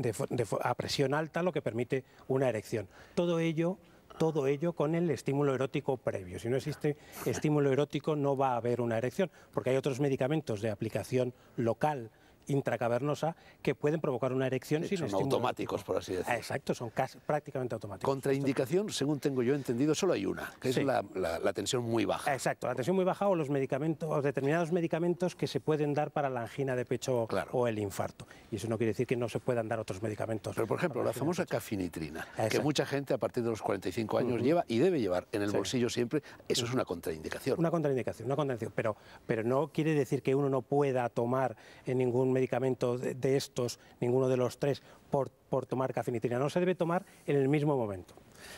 a presión alta, lo que permite una erección. Todo ello todo ello con el estímulo erótico previo. Si no existe estímulo erótico no va a haber una erección, porque hay otros medicamentos de aplicación local intracavernosa que pueden provocar una erección sí, Son automáticos, por así decirlo. Exacto, son prácticamente automáticos. Contraindicación, según tengo yo entendido, solo hay una, que es la, la, tensión muy baja. Exacto, la tensión muy baja o los medicamentos, determinados medicamentos que se pueden dar para la angina de pecho o el infarto. Y eso no quiere decir que no se puedan dar otros medicamentos. Pero, por ejemplo, la famosa cafinitrina, que mucha gente a partir de los 45 años lleva y debe llevar en el bolsillo siempre, eso es una contraindicación. Una contraindicación, una contraindicación, pero, pero no quiere decir que uno no pueda tomar en ningún medicamento medicamento de estos, ninguno de los tres, por, tomar cafinitrina. No se debe tomar en el mismo momento.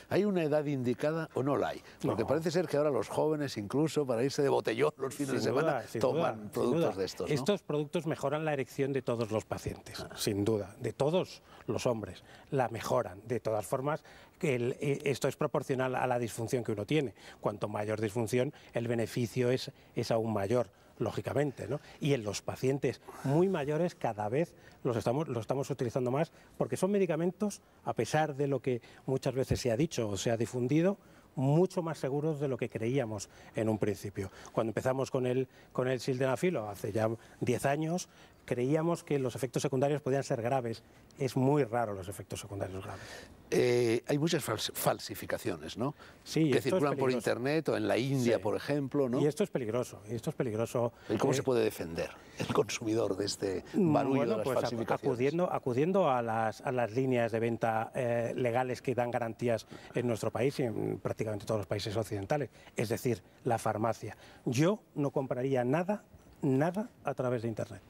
¿Hay una edad indicada o no la hay? Porque parece ser que ahora los jóvenes, incluso para irse de botellón los fines de semana, toman productos de estos. Estos productos mejoran la erección de todos los pacientes, ah. sin duda, de todos los hombres. La mejoran. De todas formas, que el, eh, esto es proporcional a la disfunción que uno tiene. Cuanto mayor disfunción, el beneficio es, es aún mayor lógicamente, Y en los pacientes muy mayores cada vez los estamos, estamos utilizando más porque son medicamentos, a pesar de lo que muchas veces se ha dicho o se ha difundido, mucho más seguros de lo que creíamos en un principio. Cuando empezamos con el, con el sildenafilo, hace ya 10 años, creíamos que los efectos secundarios podían ser graves. Es muy raro los efectos secundarios graves. Eh, hay muchas falsificaciones, ¿no? Sí, que circulan por internet o en la India, por ejemplo, ¿no? Y esto es peligroso. Y esto es peligroso. ¿Y cómo eh, se puede defender el consumidor de este barullo de pues Acudiendo, acudiendo a, las, a las líneas de venta eh, legales que dan garantías en nuestro país y en prácticamente todos los países occidentales, es decir, la farmacia. Yo no compraría nada, nada a través de internet.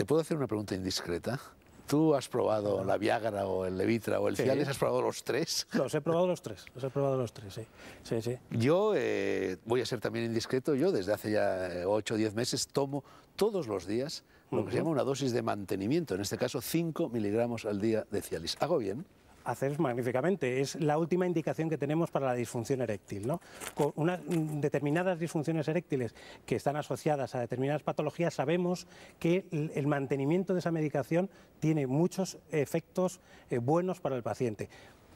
¿Te puedo hacer una pregunta indiscreta? ¿Tú has probado la Viagra o el Levitra o el Cialis? ¿Has probado los tres? Los he probado los tres, los he probado los tres, sí. sí, sí. Yo eh, voy a ser también indiscreto, yo desde hace ya 8 o 10 meses tomo todos los días lo que se llama una dosis de mantenimiento, en este caso 5 miligramos al día de Cialis. ¿Hago bien? hacer magníficamente. Es la última indicación que tenemos para la disfunción eréctil. ¿no? Con mm, determinadas disfunciones eréctiles que están asociadas a determinadas patologías, sabemos que el mantenimiento de esa medicación tiene muchos efectos eh, buenos para el paciente.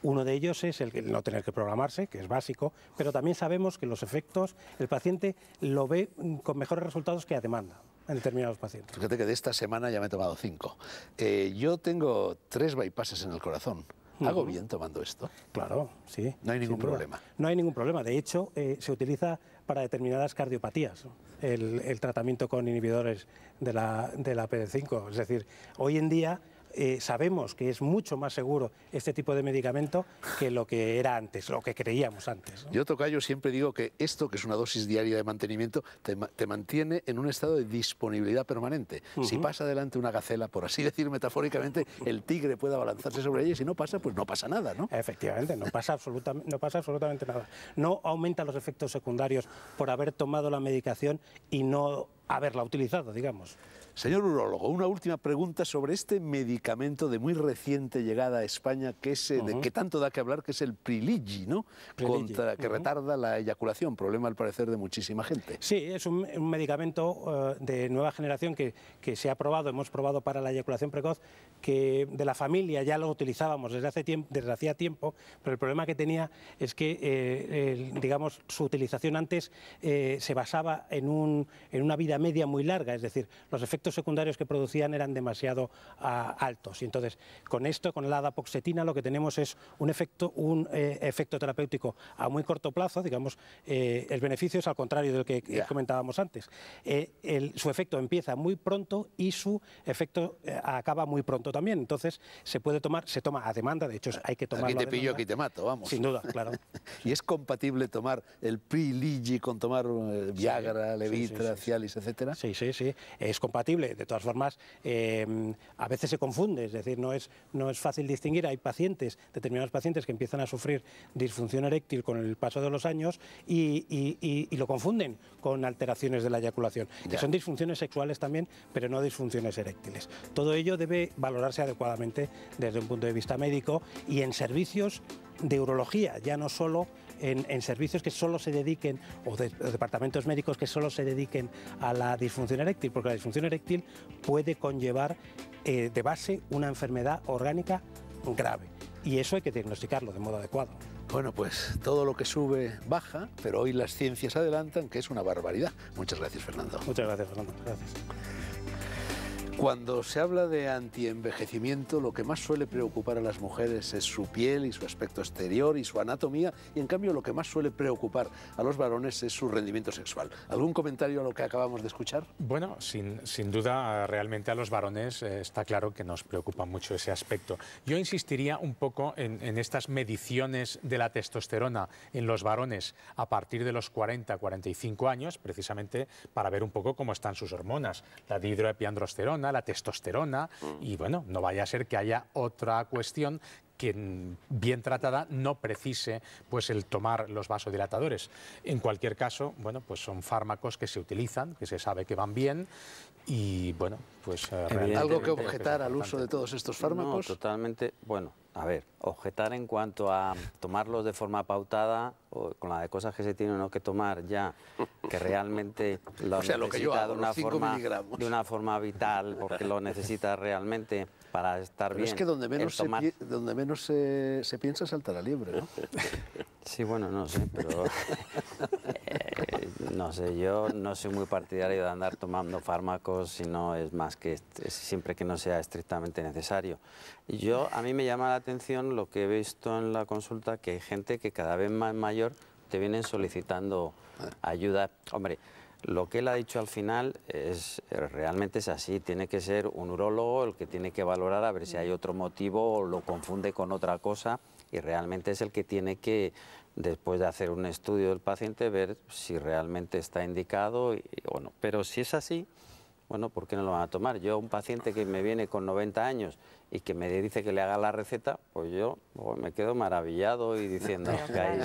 Uno de ellos es el no tener que programarse, que es básico, pero también sabemos que los efectos, el paciente lo ve mm, con mejores resultados que a demanda en determinados pacientes. Fíjate que de esta semana ya me he tomado cinco. Eh, yo tengo tres bypasses en el corazón. ¿Hago bien tomando esto? Claro, sí. No hay ningún problema. No hay ningún problema. De hecho, eh, se utiliza para determinadas cardiopatías el, tratamiento con inhibidores de la, de la PD5. Es decir, hoy en día eh, sabemos que es mucho más seguro este tipo de medicamento que lo que era antes, lo que creíamos antes. Yo, Tocayo, siempre digo que esto, que es una dosis diaria de mantenimiento, te, mantiene en un estado de disponibilidad permanente. Si pasa adelante una gacela, por así decir metafóricamente, el tigre puede abalanzarse sobre ella y si no pasa, pues no pasa nada, ¿no? Efectivamente, no pasa, absolutamente, no pasa absolutamente nada. No aumenta los efectos secundarios por haber tomado la medicación y no haberla utilizado, digamos. Señor urologo, una última pregunta sobre este medicamento de muy reciente llegada a España, que, es, eh, que tanto da que hablar, que es el Priligi, ¿no? que retarda la eyaculación, problema al parecer de muchísima gente. Sí, es un, medicamento eh, de nueva generación que, se ha probado, hemos probado para la eyaculación precoz, que de la familia ya lo utilizábamos desde hace tiempo, desde hacía tiempo, pero el problema que tenía es que, eh, digamos, su utilización antes se basaba en, un, en una vida media muy larga, es decir, los efectos secundarios que producían eran demasiado ah, altos. Y entonces, con esto, con la adapoxetina lo que tenemos es un efecto, un, eh, efecto terapéutico a muy corto plazo, digamos, eh, el beneficio es al contrario de lo que comentábamos antes. Eh, su efecto empieza muy pronto y su efecto acaba muy pronto también. Entonces, se puede tomar, se toma a demanda, de hecho, ah, hay que tomarlo Aquí te pillo, aquí te mato, vamos. Sin duda, claro. ¿Y es compatible tomar el Pri-Ligi con tomar Viagra, Levitra, Cialis, etcétera? Sí, sí, sí. Es compatible de todas formas, eh, a veces se confunde, es decir, no es, no es fácil distinguir. Hay pacientes, determinados pacientes que empiezan a sufrir disfunción eréctil con el paso de los años y, lo confunden con alteraciones de la eyaculación, que son disfunciones sexuales también, pero no disfunciones eréctiles. Todo ello debe valorarse adecuadamente desde un punto de vista médico y en servicios de urología, ya no solo en, servicios que solo se dediquen, o, departamentos médicos que solo se dediquen a la disfunción eréctil, porque la disfunción eréctil puede conllevar eh, de base una enfermedad orgánica grave. Y eso hay que diagnosticarlo de modo adecuado. Bueno, pues todo lo que sube baja, pero hoy las ciencias adelantan que es una barbaridad. Muchas gracias, Fernando. Muchas gracias, Fernando. Gracias. Cuando se habla de antienvejecimiento, lo que más suele preocupar a las mujeres es su piel y su aspecto exterior y su anatomía, y en cambio lo que más suele preocupar a los varones es su rendimiento sexual. ¿Algún comentario a lo que acabamos de escuchar? Bueno, sin, duda, realmente a los varones eh, está claro que nos preocupa mucho ese aspecto. Yo insistiría un poco en, en estas mediciones de la testosterona en los varones a partir de los 40-45 años, precisamente para ver un poco cómo están sus hormonas, la dihidroepiandrosterona, la testosterona mm. y bueno, no vaya a ser que haya otra cuestión quien bien tratada no precise pues el tomar los vasodilatadores. En cualquier caso, bueno, pues son fármacos que se utilizan, que se sabe que van bien y bueno, pues eh, algo que objetar al uso de todos estos fármacos. totalmente, bueno, a ver, objetar en cuanto a tomarlos de forma pautada, o con la de cosas que se tiene uno que tomar ya, que realmente lo sea, necesita una forma, de una forma vital, porque lo necesita realmente para estar bien. Es que donde menos, se, donde menos se, piensa saltar a ¿no? Sí, bueno, no sé, pero. Eh, no sé, yo no soy muy partidario de andar tomando fármacos si no es más que siempre que no sea estrictamente necesario. Yo, a mí me llama la atención lo que he visto en la consulta, que hay gente que cada vez más mayor te vienen solicitando ah. ayuda. Hombre, lo que él ha dicho al final es eh, realmente es así, tiene que ser un urólogo el que tiene que valorar a ver si hay otro motivo o lo confunde con otra cosa y realmente es el que tiene que después de hacer un estudio del paciente ver si realmente está indicado o no. Pero si es así, bueno, ¿por qué no lo van a tomar? Yo, un paciente que me viene con 90 años y que me dice que le haga la receta, pues yo oh, me quedo maravillado y diciendo,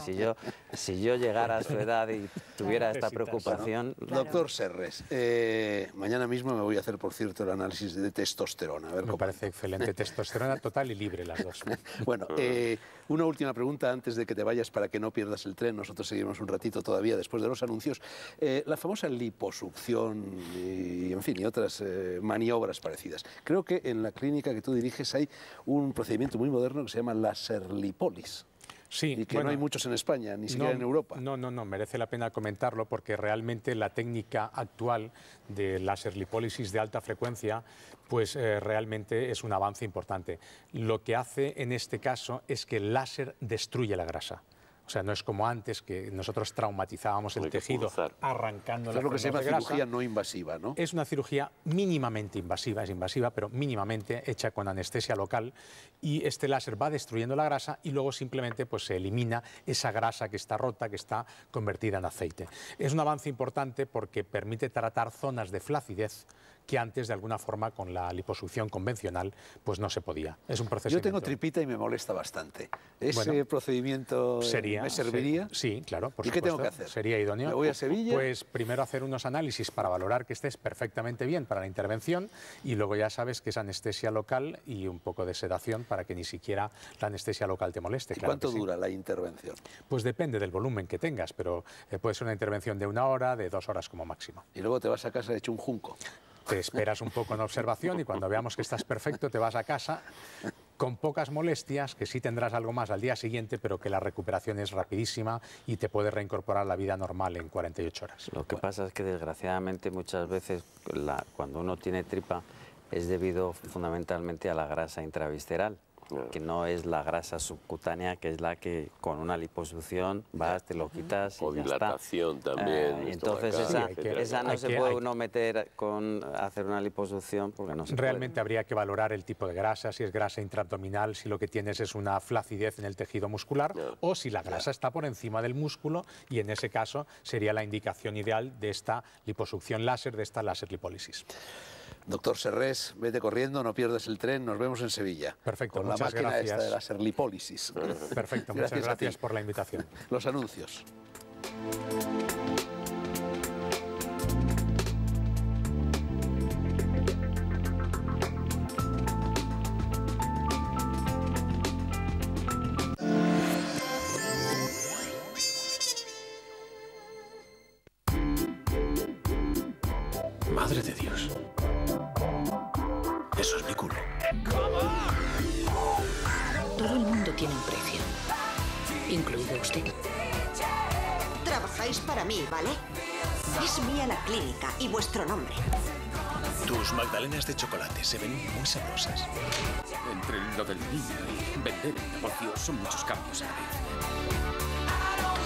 si, yo, si yo llegara a su edad y tuviera esta preocupación... Doctor Serres, eh, mañana mismo me voy a hacer, por cierto, el análisis de testosterona. ver me parece excelente, testosterona total y libre las dos. bueno, eh, una última pregunta antes de que te vayas para que no pierdas el tren. Nosotros seguimos un ratito todavía después de los anuncios. Eh, la famosa liposucción y, en fin, y otras maniobras parecidas. Creo que en la clínica que tú diriges hay un procedimiento muy moderno que se llama la Sí, y que no hay muchos en España, ni siquiera en Europa. No, no, no, merece la pena comentarlo porque realmente la técnica actual de la de alta frecuencia, pues eh, realmente es un avance importante. Lo que hace en este caso es que el láser destruye la grasa. O sea, no es como antes que nosotros traumatizábamos el tejido arrancando la Es lo que se llama cirugía no invasiva, ¿no? Es una cirugía mínimamente invasiva, es invasiva, pero mínimamente hecha con anestesia local y este láser va destruyendo la grasa y luego simplemente pues, se elimina esa grasa que está rota, que está convertida en aceite. Es un avance importante porque permite tratar zonas de flacidez que antes de alguna forma con la liposucción convencional pues no se podía. Es un proceso. Yo tengo tripita y me molesta bastante. ¿Ese procedimiento sería, me serviría? Sí, claro, por ¿Y qué tengo que hacer? Sería idóneo. ¿Me voy a Sevilla? Pues primero hacer unos análisis para valorar que estés perfectamente bien para la intervención y luego ya sabes que es anestesia local y un poco de sedación para que ni siquiera la anestesia local te moleste. ¿Y cuánto dura la intervención? Pues depende del volumen que tengas, pero eh, puede ser una intervención de una hora, de dos horas como máximo. Y luego te vas a casa hecho un junco te esperas un poco en observación y cuando veamos que estás perfecto te vas a casa con pocas molestias, que sí tendrás algo más al día siguiente, pero que la recuperación es rapidísima y te puedes reincorporar a la vida normal en 48 horas. Lo que pasa es que desgraciadamente muchas veces cuando uno tiene tripa es debido fundamentalmente a la grasa intravisceral que no es la grasa subcutánea, que es la que con una liposucción vas, te lo quitas o y dilatación también. Ah, entonces esa, esa no se puede uno meter con hacer una liposucción porque no se Realmente habría que valorar el tipo de grasa, si es grasa intraabdominal, si lo que tienes es una flacidez en el tejido muscular o si la grasa está por encima del músculo y en ese caso sería la indicación ideal de esta liposucción láser, de esta láser lipólisis. Doctor Serrés, vete corriendo, no pierdas el tren, nos vemos en Sevilla. Perfecto, con la máquina esta de la serlipólisis. Perfecto, muchas gracias por la invitación. Los anuncios.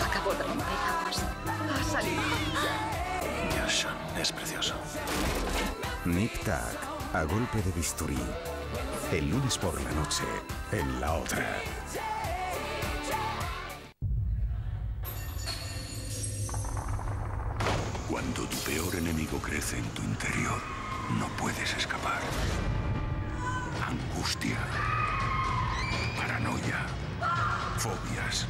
Acabo de romper Ha salido. Dios, es precioso. Nick Tak, a golpe de bisturí. El lunes por la noche, en la otra. Cuando tu peor enemigo crece en tu interior, no puedes escapar. Angustia fobias.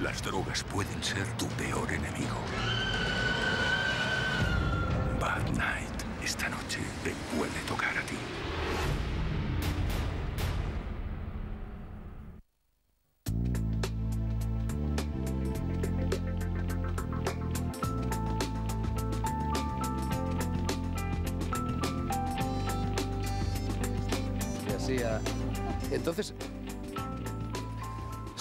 Las drogas pueden ser tu peor enemigo. Bad Night, esta noche te puede tocar a ti.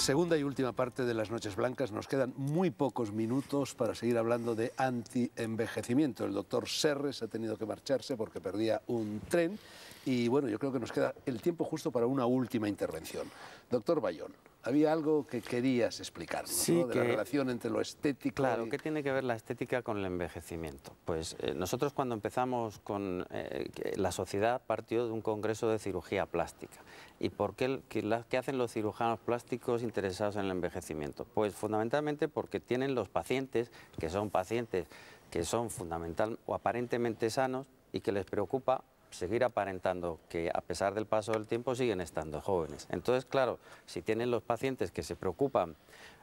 Segunda y última parte de las Noches Blancas. Nos quedan muy pocos minutos para seguir hablando de anti-envejecimiento. El doctor Serres ha tenido que marcharse porque perdía un tren. Y bueno, yo creo que nos queda el tiempo justo para una última intervención. Doctor Bayón había algo que querías explicar, sí, de la relación entre lo estético. Claro, ¿qué tiene que ver la estética con el envejecimiento? Pues eh, nosotros cuando empezamos con eh, la sociedad partió de un congreso de cirugía plástica. ¿Y por qué, hacen los cirujanos plásticos interesados en el envejecimiento? Pues fundamentalmente porque tienen los pacientes, que son pacientes que son fundamental o aparentemente sanos y que les preocupa seguir aparentando que a pesar del paso del tiempo siguen estando jóvenes. Entonces, claro, si tienen los pacientes que se preocupan,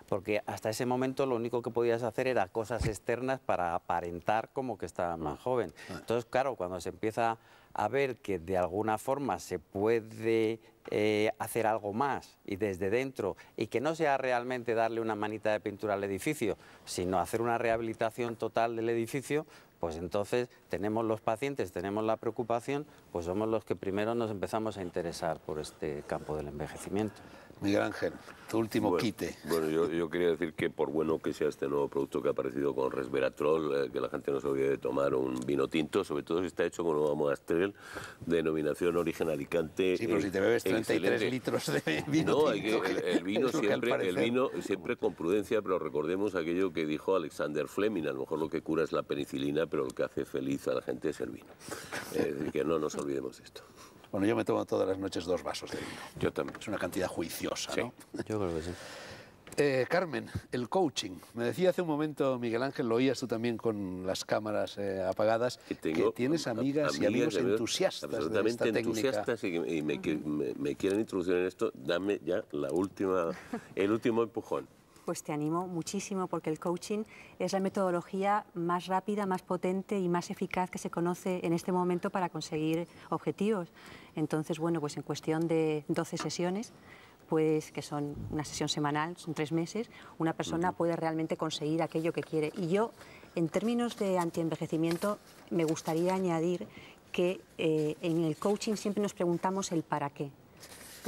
porque hasta ese momento lo único que podías hacer era cosas externas para aparentar como que estaban más ah. joven. Ah. Entonces, claro, cuando se empieza a ver que de alguna forma se puede eh, hacer algo más y desde dentro y que no sea realmente darle una manita de pintura al edificio, sino hacer una rehabilitación total del edificio, pues entonces tenemos los pacientes, tenemos la preocupación, pues somos los que primero nos empezamos a interesar por este campo del envejecimiento. Miguel Ángel, tu último quite. Bueno, yo, quería decir que por bueno que sea este nuevo producto que ha aparecido con resveratrol, eh, que la gente no se olvide de tomar un vino tinto, sobre todo si está hecho con nuevo monastrel, denominación origen Alicante. Sí, pero si te bebes 33 e- e litros de vino tinto. No, el, vino siempre, siempre con prudencia, pero recordemos aquello que dijo Alexander Fleming, a lo mejor lo que cura es la penicilina, pero lo que hace feliz a la gente es el vino. decir que no nos olvidemos esto. Bueno, yo me tomo todas las noches dos vasos de vino. Yo también. Es una cantidad juiciosa, ¿no? Yo creo que sí. Eh, Carmen, el coaching. Me decía hace un momento, Miguel Ángel, lo oías tú también con las cámaras eh, apagadas, que, tienes amigas, y amigos entusiastas. Absolutamente entusiastas y, me, me, me, quieren introducir en esto. Dame ya la última, el último empujón pues te animo muchísimo porque el coaching es la metodología más rápida, más potente y más eficaz que se conoce en este momento para conseguir objetivos. Entonces, bueno, pues en cuestión de 12 sesiones, pues que son una sesión semanal, son tres meses, una persona puede realmente conseguir aquello que quiere. Y yo, en términos de antienvejecimiento, me gustaría añadir que eh, en el coaching siempre nos preguntamos el para qué.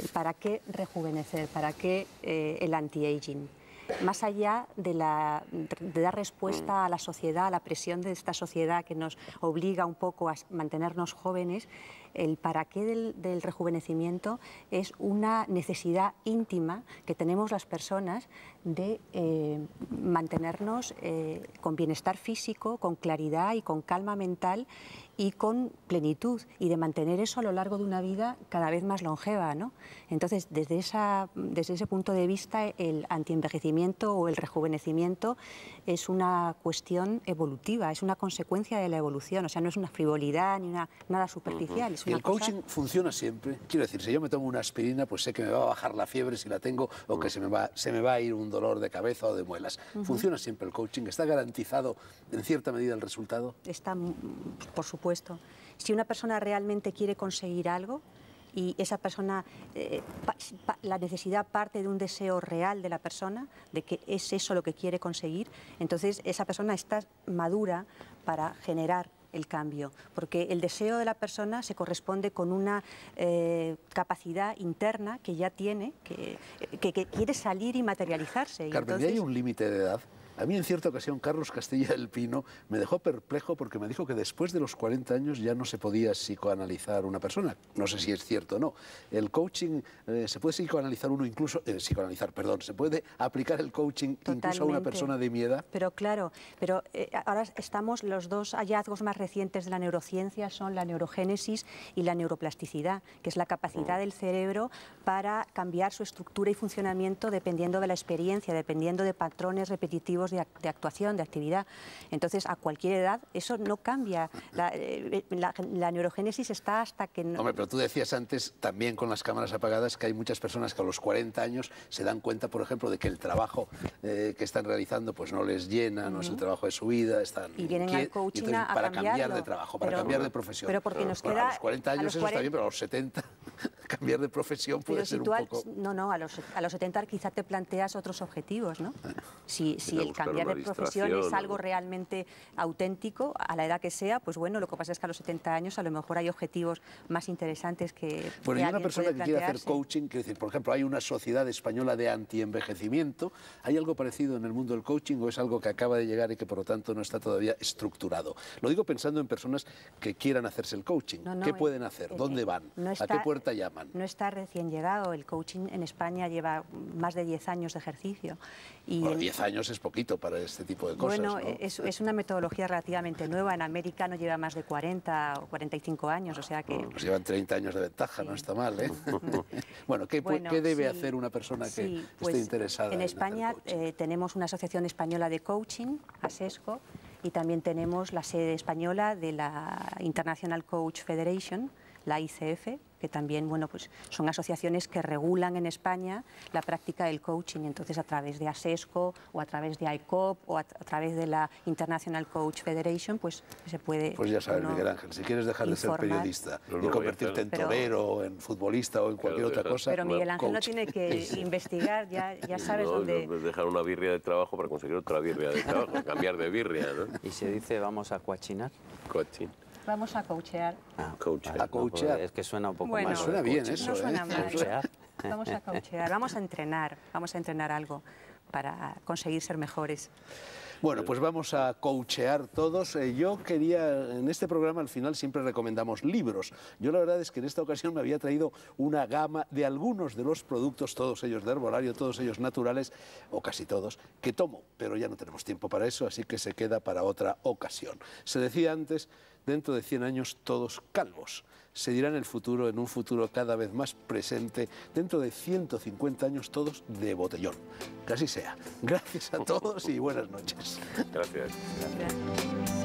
El para qué rejuvenecer, para qué eh, el anti-aging más allá de, dar respuesta mm. a la sociedad, a la presión de esta sociedad que nos obliga un poco a mantenernos jóvenes, el para qué del, rejuvenecimiento es una necesidad íntima que tenemos las personas de eh, mantenernos eh, con bienestar físico, con claridad y con calma mental y con plenitud y de mantener eso a lo largo de una vida cada vez más longeva. ¿no? Entonces, desde, esa, desde ese punto de vista, el antienvejecimiento o el rejuvenecimiento es una cuestión evolutiva, es una consecuencia de la evolución, o sea, no es una frivolidad ni nada superficial. el coaching funciona siempre. Quiero decir, si yo me tomo una aspirina, pues sé que me va a bajar la fiebre si la tengo o que se me, va, se me va a ir un dolor de cabeza o de muelas. ¿Funciona siempre el coaching? ¿Está garantizado en cierta medida el resultado? Está, por supuesto si una persona realmente quiere conseguir algo y esa persona, eh, la necesidad parte de un deseo real de la persona, de que es eso lo que quiere conseguir, entonces esa persona está madura para generar el cambio, porque el deseo de la persona se corresponde con una eh, capacidad interna que ya tiene, que, que, quiere salir y materializarse. y ¿hay un límite de edad? A mí en cierta ocasión Carlos Castilla del Pino me dejó perplejo porque me dijo que después de los 40 años ya no se podía psicoanalizar una persona. No sé si es cierto o no. El coaching, eh, se puede psicoanalizar uno incluso, eh, psicoanalizar, perdón, se puede aplicar el coaching incluso a una persona de mi Pero claro, pero eh, ahora estamos, los dos hallazgos más recientes de la neurociencia son la neurogénesis y la neuroplasticidad, que es la capacidad mm. del cerebro para cambiar su estructura y funcionamiento dependiendo de la experiencia, dependiendo de patrones repetitivos de, actuación, de actividad. Entonces, a cualquier edad, eso no cambia. Eh, la, neurogénesis está hasta que no... Hombre, pero tú decías antes, también con las cámaras apagadas, que hay muchas personas que a los 40 años se dan cuenta, por ejemplo, de que el trabajo eh, que están realizando pues no les llena, no es el trabajo de su vida, están... Y vienen al coaching Para cambiar de trabajo, para cambiar de profesión. Pero porque nos A los 40 años eso está bien, pero a los 70 cambiar de profesión puede ser un No, no, a los, 70 quizá te planteas otros objetivos, ¿no? Si, si, cambiar de profesión es algo realmente auténtico, a la edad que sea, pues bueno, lo que pasa es que a los 70 años a lo mejor hay objetivos más interesantes que. Bueno, que una persona que quiere hacer coaching, quiere decir, por ejemplo, hay una sociedad española de antienvejecimiento, ¿hay algo parecido en el mundo del coaching o es algo que acaba de llegar y que por lo tanto no está todavía estructurado? Lo digo pensando en personas que quieran hacerse el coaching. ¿Qué eh, pueden hacer? Eh, ¿Dónde eh, van? ¿A qué puerta llaman? No está recién llegado. El coaching en España lleva más de 10 años de ejercicio. Y bueno, 10 años es poquito para este tipo de cosas. Bueno, eh, es, una metodología relativamente nueva. En América no lleva más de 40 o 45 años, o sea que... Pues llevan 30 años de ventaja, no está mal, ¿eh? bueno, ¿qué, debe hacer una persona que esté pues, interesada? En España eh, tenemos una asociación española de coaching, ASESCO, y también tenemos la sede española de la International Coach Federation, la ICF, que también bueno, pues son asociaciones que regulan en España la práctica del coaching. Entonces, a través de ASESCO o a través de ICOP o a, través de la International Coach Federation, pues se puede... Pues ya sabes, Miguel Ángel, si quieres dejar de ser periodista y convertirte en torero, en futbolista o en cualquier otra cosa... Pero Miguel Ángel no tiene que investigar, ya, ya sabes dónde... Pues dejar una birria de trabajo para conseguir otra birria de trabajo, cambiar de birria, Y se dice vamos a coachinar. Coaching. Vamos a coachear. Ah, coachear. A pues, coachear. es que suena un poco más. Suena bien eso. No ¿eh? suena Vamos a coachear, vamos a entrenar, vamos a entrenar algo para conseguir ser mejores. Bueno, pues vamos a coachear todos. Eh, yo quería, en este programa al final siempre recomendamos libros. Yo la verdad es que en esta ocasión me había traído una gama de algunos de los productos, todos ellos de herbolario, todos ellos naturales, o casi todos, que tomo, pero ya no tenemos tiempo para eso, así que se queda para otra ocasión. Se decía antes dentro de 100 años todos calvos. Se dirá en el futuro, en un futuro cada vez más presente, dentro de 150 años todos de botellón. casi sea. Gracias a todos y buenas noches. Gracias.